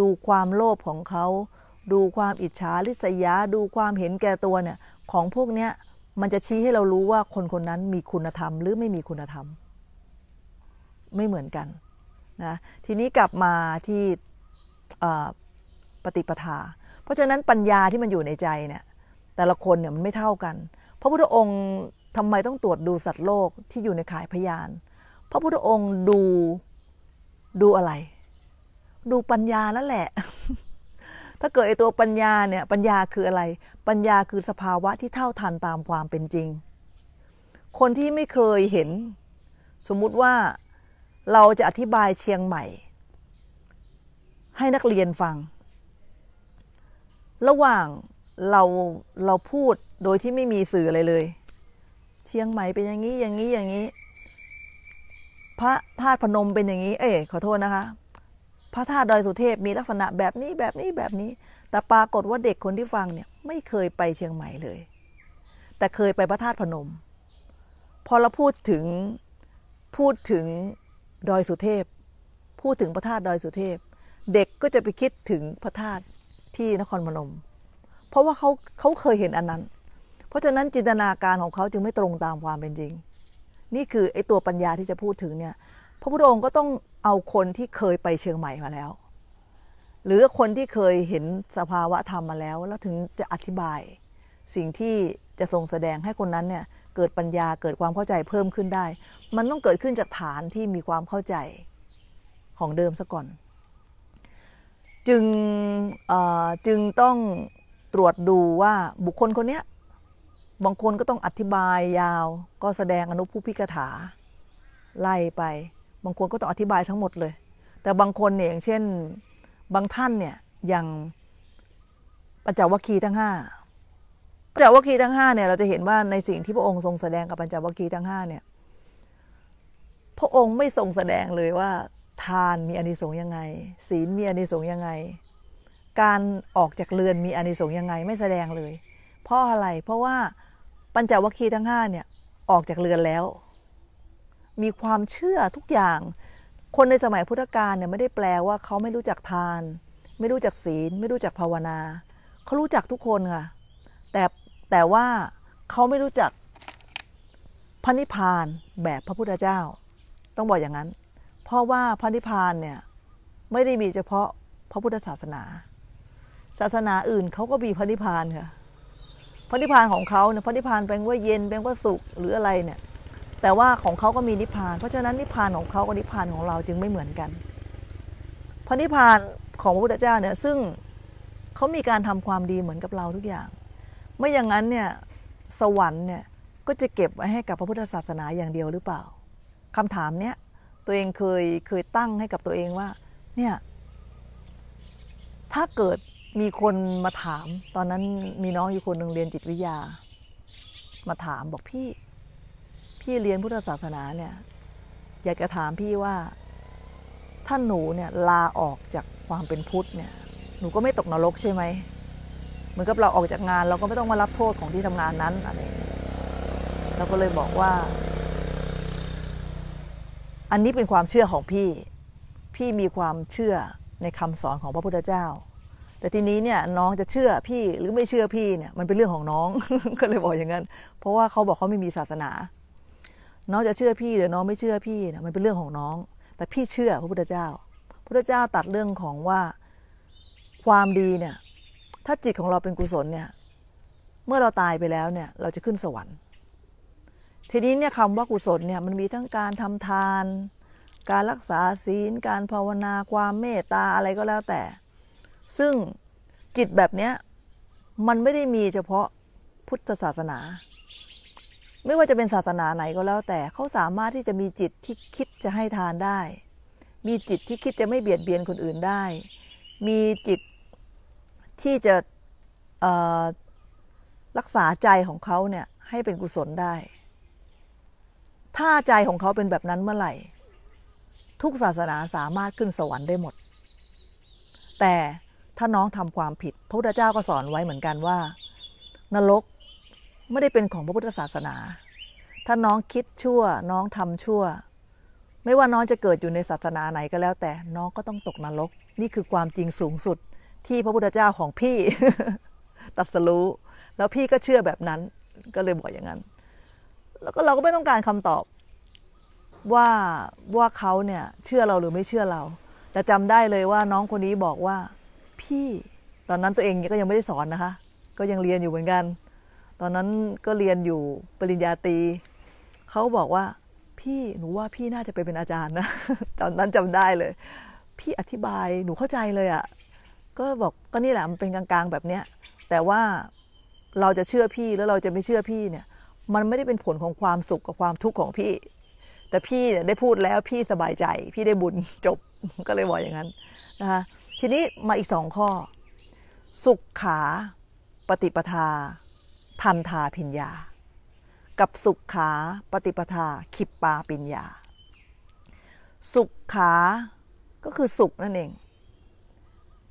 ดูความโลภของเขา ดูความอิจฉาริษยา ดูความเห็นแก่ตัวเนี่ย ของพวกเนี้ย มันจะชี้ให้เรารู้ว่าคนคนนั้นมีคุณธรรม หรือไม่มีคุณธรรม ไม่เหมือนกันนะ ทีนี้กลับมาที่ปฏิปทา เพราะฉะนั้นปัญญาที่มันอยู่ในใจเนี่ย แต่ละคนเนี่ยมันไม่เท่ากัน พระพุทธองค์ทำไมต้องตรวจดูสัตว์โลกที่อยู่ในข่ายพยาน พระพุทธองค์ดูดูอะไร ดูปัญญาแล้วแหละ ถ้าเกิดไอตัวปัญญาเนี่ยปัญญาคืออะไร ปัญญาคือสภาวะที่เท่าทันตามความเป็นจริง คนที่ไม่เคยเห็น สมมุติว่า เราจะอธิบายเชียงใหม่ ให้นักเรียนฟัง ระหว่างเราเราพูดโดยที่ไม่มีสื่ออะไรเลย เชียงใหม่เป็นอย่างนี้อย่างนี้อย่างนี้พระธาตุพนมเป็นอย่างนี้ เอ๋ขอโทษนะคะ พระธาตุดอยสุเทพมีลักษณะแบบนี้แบบนี้แบบนี้ แต่ปรากฏว่าเด็กคนที่ฟังเนี่ยไม่เคยไปเชียงใหม่เลย แต่เคยไปพระธาตุพนม พอเราพูดถึงพูดถึงดอยสุเทพ พูดถึงพระธาตุดอยสุเทพ เด็กก็จะไปคิดถึงพระธาตุที่นครพนม เพราะว่าเขาเขาเคยเห็นอันนั้น เพราะฉะนั้นจินตนาการของเขาจึงไม่ตรงตามความเป็นจริงนี่คือไอ้ตัวปัญญาที่จะพูดถึงเนี่ย พระพุทธองค์ก็ต้องเอาคนที่เคยไปเชียงใหม่มาแล้ว หรือคนที่เคยเห็นสภาวะธรรมมาแล้ว แล้วถึงจะอธิบาย สิ่งที่จะทรงแสดงให้คนนั้นเนี่ย เกิดปัญญาเกิดความเข้าใจเพิ่มขึ้นได้ มันต้องเกิดขึ้นจากฐานที่มีความเข้าใจของเดิมซะก่อน จึงจึงต้องตรวจดูว่าบุคคลคนนี้บางคนก็ต้องอธิบายยาว ก็แสดงอนุภูพิกถาไล่ไป บางคนก็ต้องอธิบายทั้งหมดเลย แต่บางคนเนี่ยอย่างเช่นบางท่านเนี่ยอย่างปัญจวัคคีย์ทั้งห้าปัญจวัคคีย์ทั้งห้าเนี่ยเราจะเห็นว่าในสิ่งที่พระองค์ทรงแสดงกับปัญจวัคคีย์ทั้งห้าเนี่ยพระองค์ไม่ทรงแสดงเลยว่าทานมีอนิสงส์ยังไง ศีลมีอนิสงส์ยังไง การออกจากเรือนมีอนิสงส์ยังไง ไม่แสดงเลยเพราะอะไร เพราะว่าปัญจวัคคีย์ทั้งห้าเนี่ยออกจากเรือนแล้ว มีความเชื่อทุกอย่าง คนในสมัยพุทธกาลเนี่ยไม่ได้แปลว่าเขาไม่รู้จักทาน ไม่รู้จักศีล ไม่รู้จักภาวนา เขารู้จักทุกคนค่ะแต่แต่ว่าเขาไม่รู้จักพระนิพพานแบบพระพุทธเจ้า ต้องบอกอย่างนั้น เพราะว่าพระนิพพานเนี่ยไม่ได้มีเฉพาะพระพุทธศาสนา ศาสนาอื่นเขาก็มีพระนิพพานค่ะพระนิพพานของเขาเนี่ยพระนิพพานแปลว่าเย็นแปลว่าสุขหรืออะไรเนี่ยแต่ว่าของเขาก็มีนิพพานเพราะฉะนั้นนิพพานของเขากับนิพพานของเราจึงไม่เหมือนกันพระนิพพานของพระพุทธเจ้าเนี่ยซึ่งเขามีการทำความดีเหมือนกับเราทุกอย่างไม่อย่างนั้นเนี่ยสวรรค์เนี่ยก็จะเก็บไว้ให้กับพระพุทธศาสนาอย่างเดียวหรือเปล่า คำถามเนี้ยตัวเองเคยเคยตั้งให้กับตัวเองว่าเนี่ยถ้าเกิดมีคนมาถามตอนนั้นมีน้องอยู่คนหนึ่งเรียนจิตวิทยา มาถามบอกพี่พี่เรียนพุทธศาสนาเนี่ย อยากจะถามพี่ว่าถ้าหนูเนี่ยลาออกจากความเป็นพุทธเนี่ย หนูก็ไม่ตกนรกใช่ไหมเหมือนกับเราออกจากงานเราก็ไม่ต้องมารับโทษของที่ทำงานนั้นอะไรเราก็เลยบอกว่า อันนี้เป็นความเชื่อของพี่ พี่มีความเชื่อในคำสอนของพระพุทธเจ้าแต่ทีนี้เนี่ยน้องจะเชื่อพี่หรือไม่เชื่อพี่เนี่ยมันเป็นเรื่องของน้องก็เลยบอกอย่างนั้นเพราะว่าเขาบอกเขาไม่มีศาสนา น้องจะเชื่อพี่หรือน้องไม่เชื่อพี่เนี่ยมันเป็นเรื่องของน้อง แต่พี่เชื่อพระพุทธเจ้าพระพุทธเจ้าตัดเรื่องของว่าความดีเนี่ย ถ้าจิตของเราเป็นกุศลเนี่ย เมื่อเราตายไปแล้วเนี่ยเราจะขึ้นสวรรค์ ทีนี้เนี่ยคำว่ากุศลเนี่ย มันมีทั้งการทำทาน การรักษาศีล การภาวนาความเมตตาอะไรก็แล้วแต่ซึ่งจิตแบบเนี้ย มันไม่ได้มีเฉพาะพุทธศาสนา ไม่ว่าจะเป็นศาสนาไหนก็แล้ว แต่เขาสามารถที่จะมีจิตที่คิดจะให้ทานได้ มีจิตที่คิดจะไม่เบียดเบียนคนอื่นได้ มีจิตที่จะรักษาใจของเขาเนี่ยให้เป็นกุศลได้ ถ้าใจของเขาเป็นแบบนั้นเมื่อไหร่ทุกศาสนาสามารถขึ้นสวรรค์ได้หมด แต่ถ้าน้องทำความผิดพระพุทธเจ้าก็สอนไว้เหมือนกันว่านรกไม่ได้เป็นของพระพุทธศาสนา ถ้าน้องคิดชั่วน้องทำชั่ว ไม่ว่าน้องจะเกิดอยู่ในศาสนาไหนก็แล้วแต่น้องก็ต้องตกนรกนี่คือความจริงสูงสุดที่พระพุทธเจ้าของพี่ตัดสรู้ แล้วพี่ก็เชื่อแบบนั้นก็เลยบอกอย่างนั้นแล้วก็เราก็ไม่ต้องการคำตอบ ว่าว่าเขาเนี่ยเชื่อเราหรือไม่เชื่อเราแต่จำได้เลยว่าน้องคนนี้บอกว่าพี่ตอนนั้นตัวเองก็ยังไม่ได้สอนนะคะก็ยังเรียนอยู่เหมือนกัน ตอนนั้นก็เรียนอยู่ปริญญาตรีเขาบอกว่าพี่หนูว่าพี่น่าจะไปเป็นอาจารย์นะตอนนั้นจำได้เลย พี่อธิบายหนูเข้าใจเลยอะ่ะ ก็บอกก็นี่แหละมันเป็นกลางๆแบบเนี้ยแต่ว่าเราจะเชื่อพี่แล้วเราจะไม่เชื่อพี่เนี่ย มันไม่ได้เป็นผลของความสุขกับความทุกข์ของพี่ แต่พี่ได้พูดแล้วพี่สบายใจ พี่ได้บุญจบ ก็เลยบอกอย่างนั้นนะคะทีนี้มาอีกสองข้อ สุขขาปฏิปทาทันทาพิญญา กับสุขขาปฏิปทาขิปปาปิญญา สุขขาก็คือสุขนั่นเอง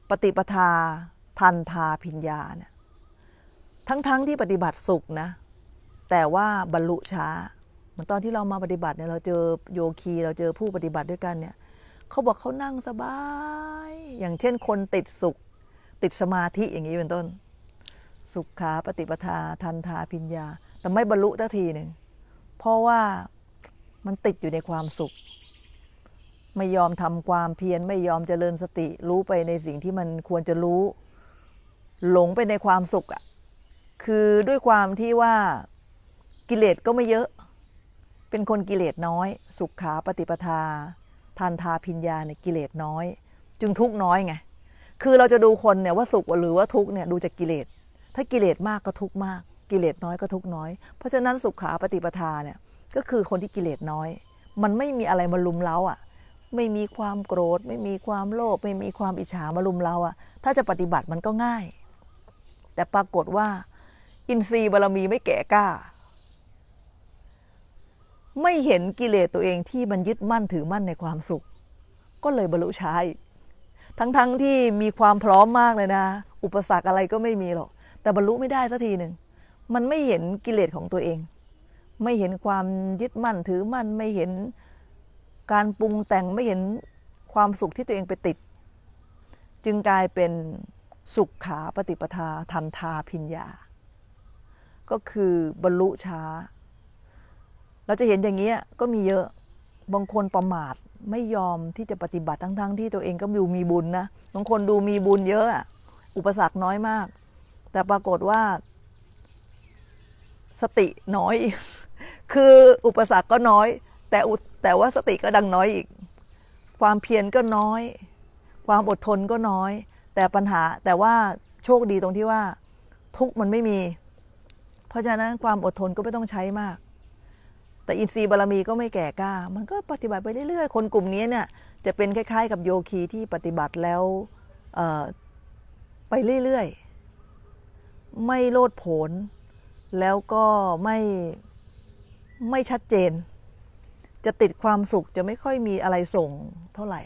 ปฏิปทาทันทาพิญญาเนี่ยทั้งๆทที่ปฏิบัติสุขนะแต่ว่าบรรลุช้าเหมือนตอนที่เรามาปฏิบัติเนี่ยเราเจอโยคีเราเจอผู้ปฏิบัติด้วยกันเนี่ยเขาบอกเขานั่งสบาย อย่างเช่นคนติดสุข ติดสมาธิอย่างนี้เป็นต้น สุขขาปฏิปทา ทันทาพิญญา แต่ไม่บรรลุทักทีหนึ่ง เพราะว่ามันติดอยู่ในความสุข ไม่ยอมทำความเพียร ไม่ยอมเจริญสติรู้ไปในสิ่งที่มันควรจะรู้ หลงไปในความสุขอะ่ะ คือด้วยความที่ว่ากิเลสก็ไม่เยอะ เป็นคนกิเลสน้อย สุขขาปฏิปทาทันทาพิญญาเนี่ยกิเลสน้อย จึงทุกน้อยไงคือเราจะดูคนเนี่ยว่าสุขหรือว่าทุกเนี่ยดูจากกิเลสถ้ากิเลสมากก็ทุกมากกิเลสน้อยก็ทุกน้อยเพราะฉะนั้นสุขขาปฏิปทาเนี่ยก็คือคนที่กิเลสน้อย มันไม่มีอะไรมาลุมเล้าอ่ะ ไม่มีความโกรธ ไม่มีความโลภไม่มีความอิจฉามาลุมเราอ่ะถ้าจะปฏิบัติมันก็ง่าย แต่ปรากฏว่า อินทรีย์บารมีไม่แก่กล้าไม่เห็นกิเลสตัวเองที่มันยึดมั่นถือมั่นในความสุข ก็เลยบรรลุช้าทั้งๆทที่มีความพร้อมมากเลยนะ อุปสรรคอะไรก็ไม่มีหรอกแต่บรรลุไม่ได้สักทีหนึ่งมันไม่เห็นกิเลสของตัวเอง ไม่เห็นความยึดมั่นถือมั่น ไม่เห็นการปรุงแต่งไม่เห็นความสุขที่ตัวเองไปติด จึงกลายเป็นสุขขาปฏิปทาทันทาพิญญาก็คือบรรลุช้าเราจะเห็นอย่างเงี้ยก็มีเยอะ บางคนประมาทไม่ยอมที่จะปฏิบัติทั้ง ๆทที่ตัวเองก็ดูมีบุญนะ บางคนดูมีบุญเยอะอุปสรรคน้อยมาก แต่ปรากฏว่า สติน้อย คืออุปสรรคก็น้อย แต่แต่ว่าสติก็ดังน้อยอีก ความเพียรก็น้อย ความอดทนก็น้อย แต่ปัญหาแต่ว่าโชคดีตรงที่ว่า ทุกมันไม่มี เพราะฉะนั้นความอดทนก็ไม่ต้องใช้มากแต่อินทรีย์บารมีก็ไม่แก่กล้า มันก็ปฏิบัติไปเรื่อยๆ คนกลุ่มนี้เนี่ย จะเป็นคล้ายๆกับโยคีที่ปฏิบัติแล้วไปเรื่อยๆ ไม่โลดโผน แล้วก็ไม่ไม่ชัดเจน จะติดความสุขจะไม่ค่อยมีอะไรส่งเท่าไหร่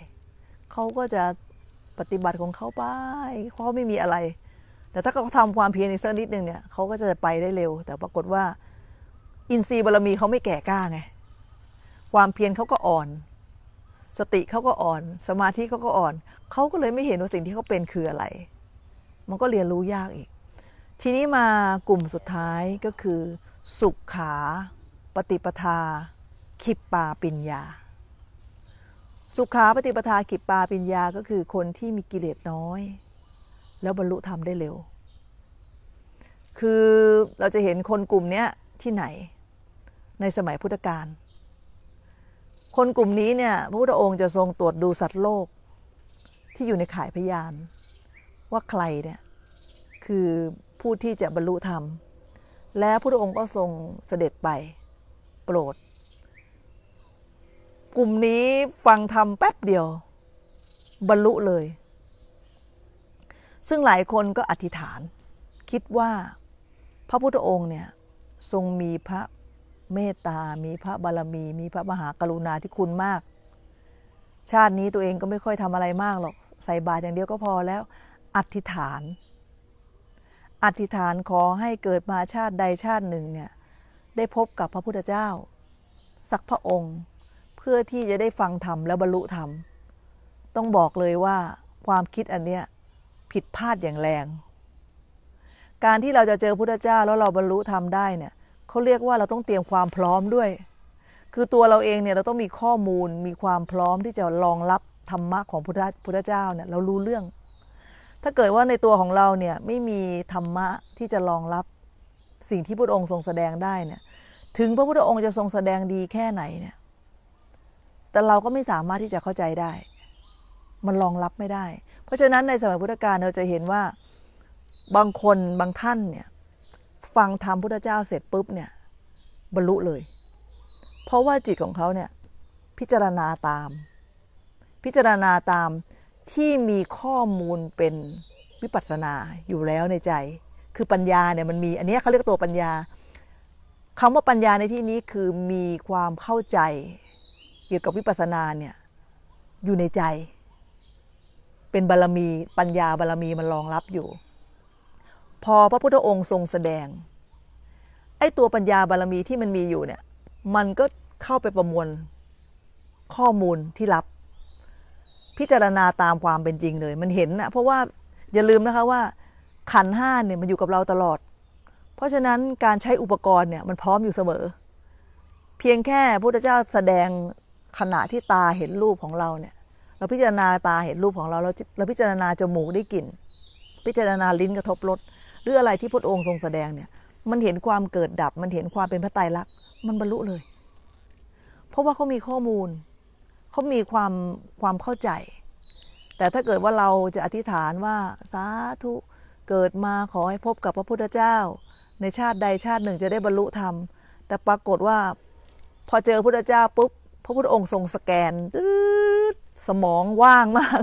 เขาก็จะปฏิบัติของเขาไป เพราะไม่มีอะไร แต่ถ้าเขาทำความเพียรอีกสักนิดหนึ่งเนี่ยเขาก็จะไปได้เร็ว แต่ปรากฏว่าอินทรีย์บารมีเขาไม่แก่กล้าไงความเพียรเขาก็อ่อน สติเขาก็อ่อน สมาธิเขาก็อ่อนเขาก็เลยไม่เห็นว่าสิ่งที่เขาเป็นคืออะไร มันก็เรียนรู้ยากอีก ทีนี้มากลุ่มสุดท้ายก็คือ สุขขาปฏิปทาขิปปาปิญญา สุขาปฏิปทาขิปปาปิญญาก็คือคนที่มีกิเลสน้อย แล้วบรรลุธรรมได้เร็ว คือเราจะเห็นคนกลุ่มนี้ที่ไหนในสมัยพุทธกาล คนกลุ่มนี้เนี่ย พระพุทธองค์จะทรงตรวจดูสัตว์โลกที่อยู่ในข่ายพยาน ว่าใครเนี่ย คือผู้ที่จะบรรลุธรรม และพระพุทธองค์ก็ทรงเสด็จไปโปรด กลุ่มนี้ฟังธรรมแป๊บเดียวบรรลุเลย ซึ่งหลายคนก็อธิษฐานคิดว่าพระพุทธองค์เนี่ยทรงมีพระเมตตามีพระบารมี มีพระมหากรุณาที่คุณมาก ชาตินี้ตัวเองก็ไม่ค่อยทำอะไรมากหรอกใส่บาตรอย่างเดียวก็พอแล้ว อธิษฐาน อธิษฐานขอให้เกิดมาชาติใดชาติหนึ่งเนี่ยได้พบกับพระพุทธเจ้า สักพระองค์เพื่อที่จะได้ฟังธรรม และบรรลุธรรม ต้องบอกเลยว่าความคิดอันเนี้ยผิดพลาดอย่างแรง การที่เราจะเจอพุทธเจ้าแล้วเราบรรลุธรรมได้เนี่ยเขาเรียกว่าเราต้องเตรียมความพร้อมด้วย คือตัวเราเองเนี่ยเราต้องมีข้อมูลมีความพร้อมที่จะรองรับธรรมะ ของพุทธพุทธเจ้าเนี่ยเรารู้เรื่อง ถ้าเกิดว่าในตัวของเราเนี่ยไม่มีธรรมะที่จะรองรับสิ่งที่พระองค์ทรงแสดงได้เนี่ย ถึงพระพุทธองค์จะทรงแสดงดีแค่ไหนเนี่ย แต่เราก็ไม่สามารถที่จะเข้าใจได้ มันรองรับไม่ได้ เพราะฉะนั้นในสมัยพุทธกาลเราจะเห็นว่าบางคนบางท่านเนี่ยฟังธรรมพุทธเจ้าเสร็จปุ๊บเนี่ยบรรลุเลย เพราะว่าจิตของเขาเนี่ยพิจารณาตาม พิจารณาตามที่มีข้อมูลเป็นวิปัสสนาอยู่แล้วในใจ คือปัญญาเนี่ยมันมี อันนี้เขาเรียกตัวปัญญาคำว่าปัญญาในที่นี้คือมีความเข้าใจเกี่ยวกับวิปัสสนาเนี่ยอยู่ในใจ เป็นบารรมีปัญญาบารรมีมันรองรับอยู่พอพระพุทธองค์ทรงแสดงไอ้ตัวปัญญาบารรมีที่มันมีอยู่เนี่ย มันก็เข้าไปประมวลข้อมูลที่รับ พิจารณาตามความเป็นจริงเลย มันเห็นนะเพราะว่าอย่าลืมนะคะว่า ขันห้าเนี่ยมันอยู่กับเราตลอด เพราะฉะนั้นการใช้อุปกรณ์เนี่ย มันพร้อมอยู่เสมอ เพียงแค่พระพุทธเจ้าแสดงขณะที่ตาเห็นรูปของเราเนี่ย เราพิจารณาตาเห็นรูปของเราเราเราพิจารณาจมูกได้กลิ่น พิจารณาลิ้นกระทบรสหรืออะไรที่พระองค์ทรงแสดงเนี่ย มันเห็นความเกิดดับ มันเห็นความเป็นพระไตรลักษณ์มันบรรลุเลย เพราะว่าเขามีข้อมูล เขามีความความเข้าใจ แต่ถ้าเกิดว่าเราจะอธิษฐานว่าสาธุ เกิดมาขอให้พบกับพระพุทธเจ้า ในชาติใดชาติหนึ่งจะได้บรรลุธรรม แต่ปรากฏว่า พอเจอพระพุทธเจ้าปุ๊บ พระพุทธองค์ทรงสแกนสมองว่างมาก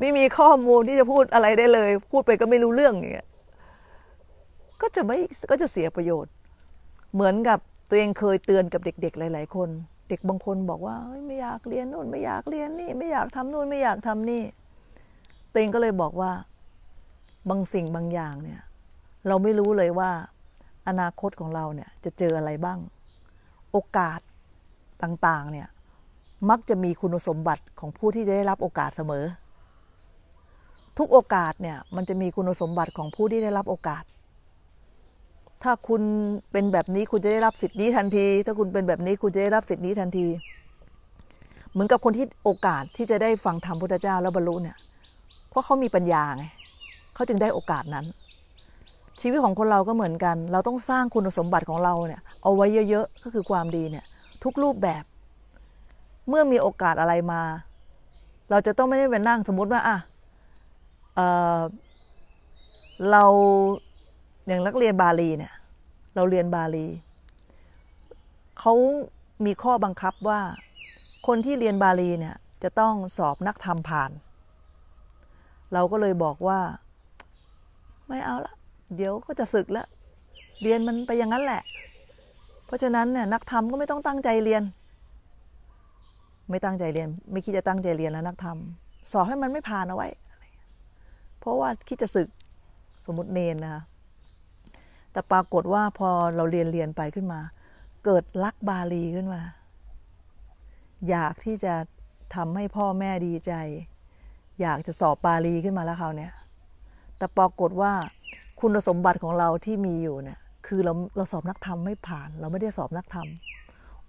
ไม่มีข้อมูลที่จะพูดอะไรได้เลย พูดไปก็ไม่รู้เรื่องอย่างเงี้ยก็จะไม่ก็จะเสียประโยชน์ เหมือนกับตัวเองเคยเตือนกับเด็ก ๆหลายๆคน เด็กบางคนบอกว่าไม่อยากเรียนนู่นไม่อยากเรียนนี่ ไม่อยากทำนู่นไม่อยากทำนี่ตัวเองก็เลยบอกว่าบางสิ่งบางอย่างเนี่ย เราไม่รู้เลยว่า อนาคตของเราเนี่ยจะเจออะไรบ้าง โอกาสต่างๆเนี่ย มักจะมีคุณสมบัติของผู้ที่จะได้รับโอกาสเสมอทุกโอกาสเนี่ยมันจะมีคุณสมบัติของผู้ที่ได้รับโอกาส ถ้าคุณเป็นแบบนี้คุณจะได้รับสิทธิ์นี้ทันที ถ้าคุณเป็นแบบนี้คุณจะได้รับสิทธิ์นี้ทันที เหมือนกับคนที่โอกาสที่จะได้ฟังธรรมพุทธเจ้าแล้วบรรลุเนี่ย เพราะเขามีปัญญาไง เขาจึงได้โอกาสนั้น ชีวิตของคนเราก็เหมือนกัน เราต้องสร้างคุณสมบัติของเราเนี่ยเอาไว้เยอะๆ ก็คือความดีเนี่ย ทุกรูปแบบ เมื่อมีโอกาสอะไรมา เราจะต้องไม่ได้ไปนั่งสมมติว่าอ่ะเราอย่างนักเรียนบาลีเนี่ย เราเรียนบาลีเขามีข้อบังคับว่า คนที่เรียนบาลีเนี่ย จะต้องสอบนักธรรมผ่าน เราก็เลยบอกว่า ไม่เอาละเดี๋ยวก็จะศึกละเรียนมันไปอย่างนั้นแหละ เพราะฉะนั้นเนี่ยนักธรรมก็ไม่ต้องตั้งใจเรียน ไม่ตั้งใจเรียน ไม่คิดจะตั้งใจเรียนแล้วนักธรรม สอบให้มันไม่ผ่านเอาไว้เพราะว่า คิดจะศึกสมมติเนนนะคะแต่ปรากฏว่าพอเราเรียนเรียนไปขึ้นมา เกิดรักบาลีขึ้นมา อยากที่จะทำให้พ่อแม่ดีใจ อยากจะสอบบาลีขึ้นมาแล้วเขาเนี่ย แต่ปรากฏว่า คุณสมบัติของเราที่มีอยู่เนี่ยคือเราเราสอบนักธรรมไม่ผ่าน เราไม่ได้สอบนักธรรม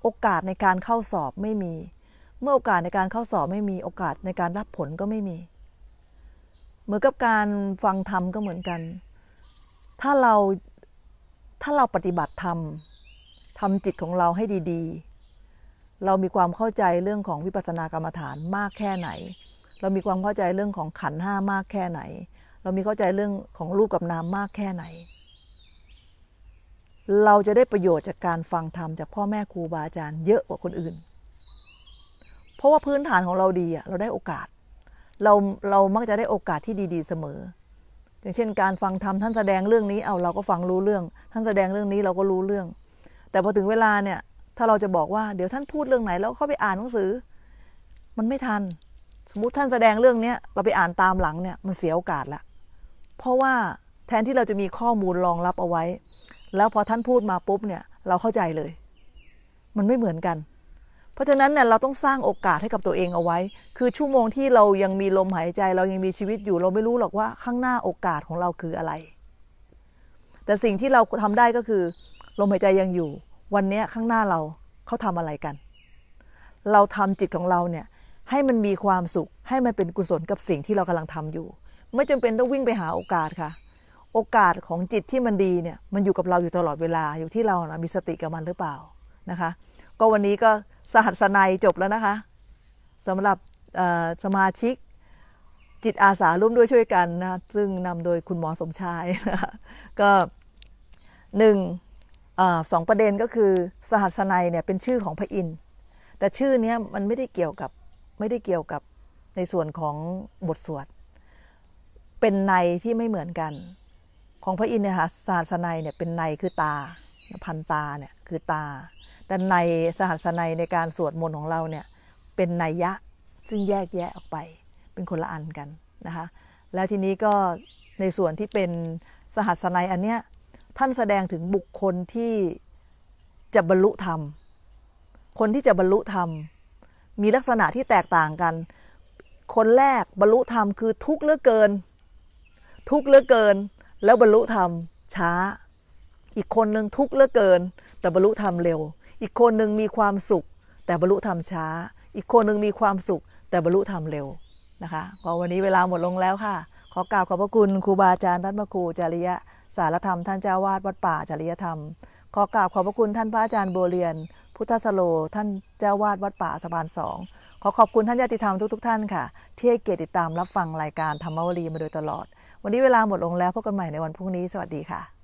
โอกาสในการเข้าสอบไม่มี เมื่อโอกาสในการเข้าสอบไม่มีโอกาสในการรับผลก็ไม่มีมือนกับการฟังธรรมก็เหมือนกัน ถ้าเราถ้าเราปฏิบัติธรรมทำจิตของเราให้ดี ๆ เรามีความเข้าใจเรื่องของวิปัสสนากรรมฐานมากแค่ไหน เรามีความเข้าใจเรื่องของขันห้ามากแค่ไหน เรามีเข้าใจเรื่องของรูปกับนามมากแค่ไหน เราจะได้ประโยชน์จากการฟังธรรมจากพ่อแม่ครูบาอาจารย์ เยอะกว่าคนอื่น เพราะว่าพื้นฐานของเราดีอะเราได้โอกาสเราเรามักจะได้โอกาสที่ดีๆเสมอ อย่างเช่นการฟังธรรมท่านแสดงเรื่องนี้เอาเราก็ฟังรู้เรื่อง ท่านแสดงเรื่องนี้เราก็รู้เรื่อง แต่พอถึงเวลาเนี่ย ถ้าเราจะบอกว่าเดี๋ยวท่านพูดเรื่องไหนแล้วเข้าไปอ่านหนังสือ มันไม่ทันสมมติท่านแสดงเรื่องเนี้ยเราไปอ่านตามหลังเนี่ย มันเสียโอกาสละเพราะว่าแทนที่เราจะมีข้อมูลรองรับเอาไว้ แล้วพอท่านพูดมาปุ๊บเนี่ย เราเข้าใจเลย มันไม่เหมือนกันราะฉะนั้นเนี่ยเราต้องสร้างโอกาสให้กับตัวเองเอาไว้ คือชั่วโมงที่เรายังมีลมหายใจ เรายังมีชีวิตอยู่เราไม่รู้หรอกว่าข้างหน้าโอกาสของเราคืออะไร แต่สิ่งที่เราทำได้ก็คือลมหายใจยังอยู่ วันนี้ข้างหน้าเราเขาทำอะไรกัน เราทำจิตของเราเนี่ยให้มันมีความสุขให้มันเป็นกุศลกับสิ่งที่เรากำลังทำอยู่ไม่จำเป็นต้องวิ่งไปหาโอกาสค่ะ โอกาสของจิตที่มันดีเนี่ย มันอยู่กับเราอยู่ตลอดเวลาอยู่ที่เรานะมีสติกับมันหรือเปล่านะคะก็วันนี้ก็สหัสนัยจบแล้วนะคะสำหรับสมาชิกจิตอาสาร่วมด้วยช่วยกันนะซึ่งนำโดยคุณหมอสมชายนะะก็หนึ่งสองประเด็นก็คือสหัสนัยเนี่ยเป็นชื่อของพระอินทร์แต่ชื่อนี้มันไม่ได้เกี่ยวกับไม่ได้เกี่ยวกับในส่วนของบทสวดเป็นในที่ไม่เหมือนกันของพระอินทร์เนี่ยค่ะสหัสนัยเนี่ยเป็นในคือตาพันตาเนี่ยคือตาแต่ในสหัสนัยในการสวดมนต์ของเราเนี่ย เป็นไนยยะ ซึ่งแยกแยะออกไป เป็นคนละอันกัน นะคะ แล้วทีนี้ก็ในส่วนที่เป็นสหัสนัยอันเนี้ยท่านแสดงถึงบุคคลที่จะบรรลุธรรม คนที่จะบรรลุธรรม มีลักษณะที่แตกต่างกัน คนแรกบรรลุธรรมคือทุกข์เลือกเกิน ทุกข์เลือกเกิน แล้วบรรลุธรรมช้า อีกคนหนึ่งทุกข์เลือกเกิน แต่บรรลุธรรมเร็วอีกคนหนึ่งมีความสุข แต่บรรลุธรรมช้า อีกคนหนึ่งมีความสุข แต่บรรลุธรรมเร็วนะคะพอวันนี้เวลาหมดลงแล้วค่ะ ขอกล่าวขอบพระคุณครูบาอาจารย์ท่านพระครูจริยะสารธรรมท่านเจ้าวาดวัดป่าจริยธรรม ขอกล่าวขอบพระคุณท่านพระอาจารย์โบเรียน พุทธสโลท่านเจ้าวาดวัดป่าสะพานสอง ขอขอบคุณท่านญาติธรรมทุกๆทท่านค่ะ ที่ให้เกียรติติดตามรับฟังรายการธรรมวารีมาโดยตลอด วันนี้เวลาหมดลงแล้วพบกันใหม่ในวันพรุ่งนี้ สวัสดีค่ะ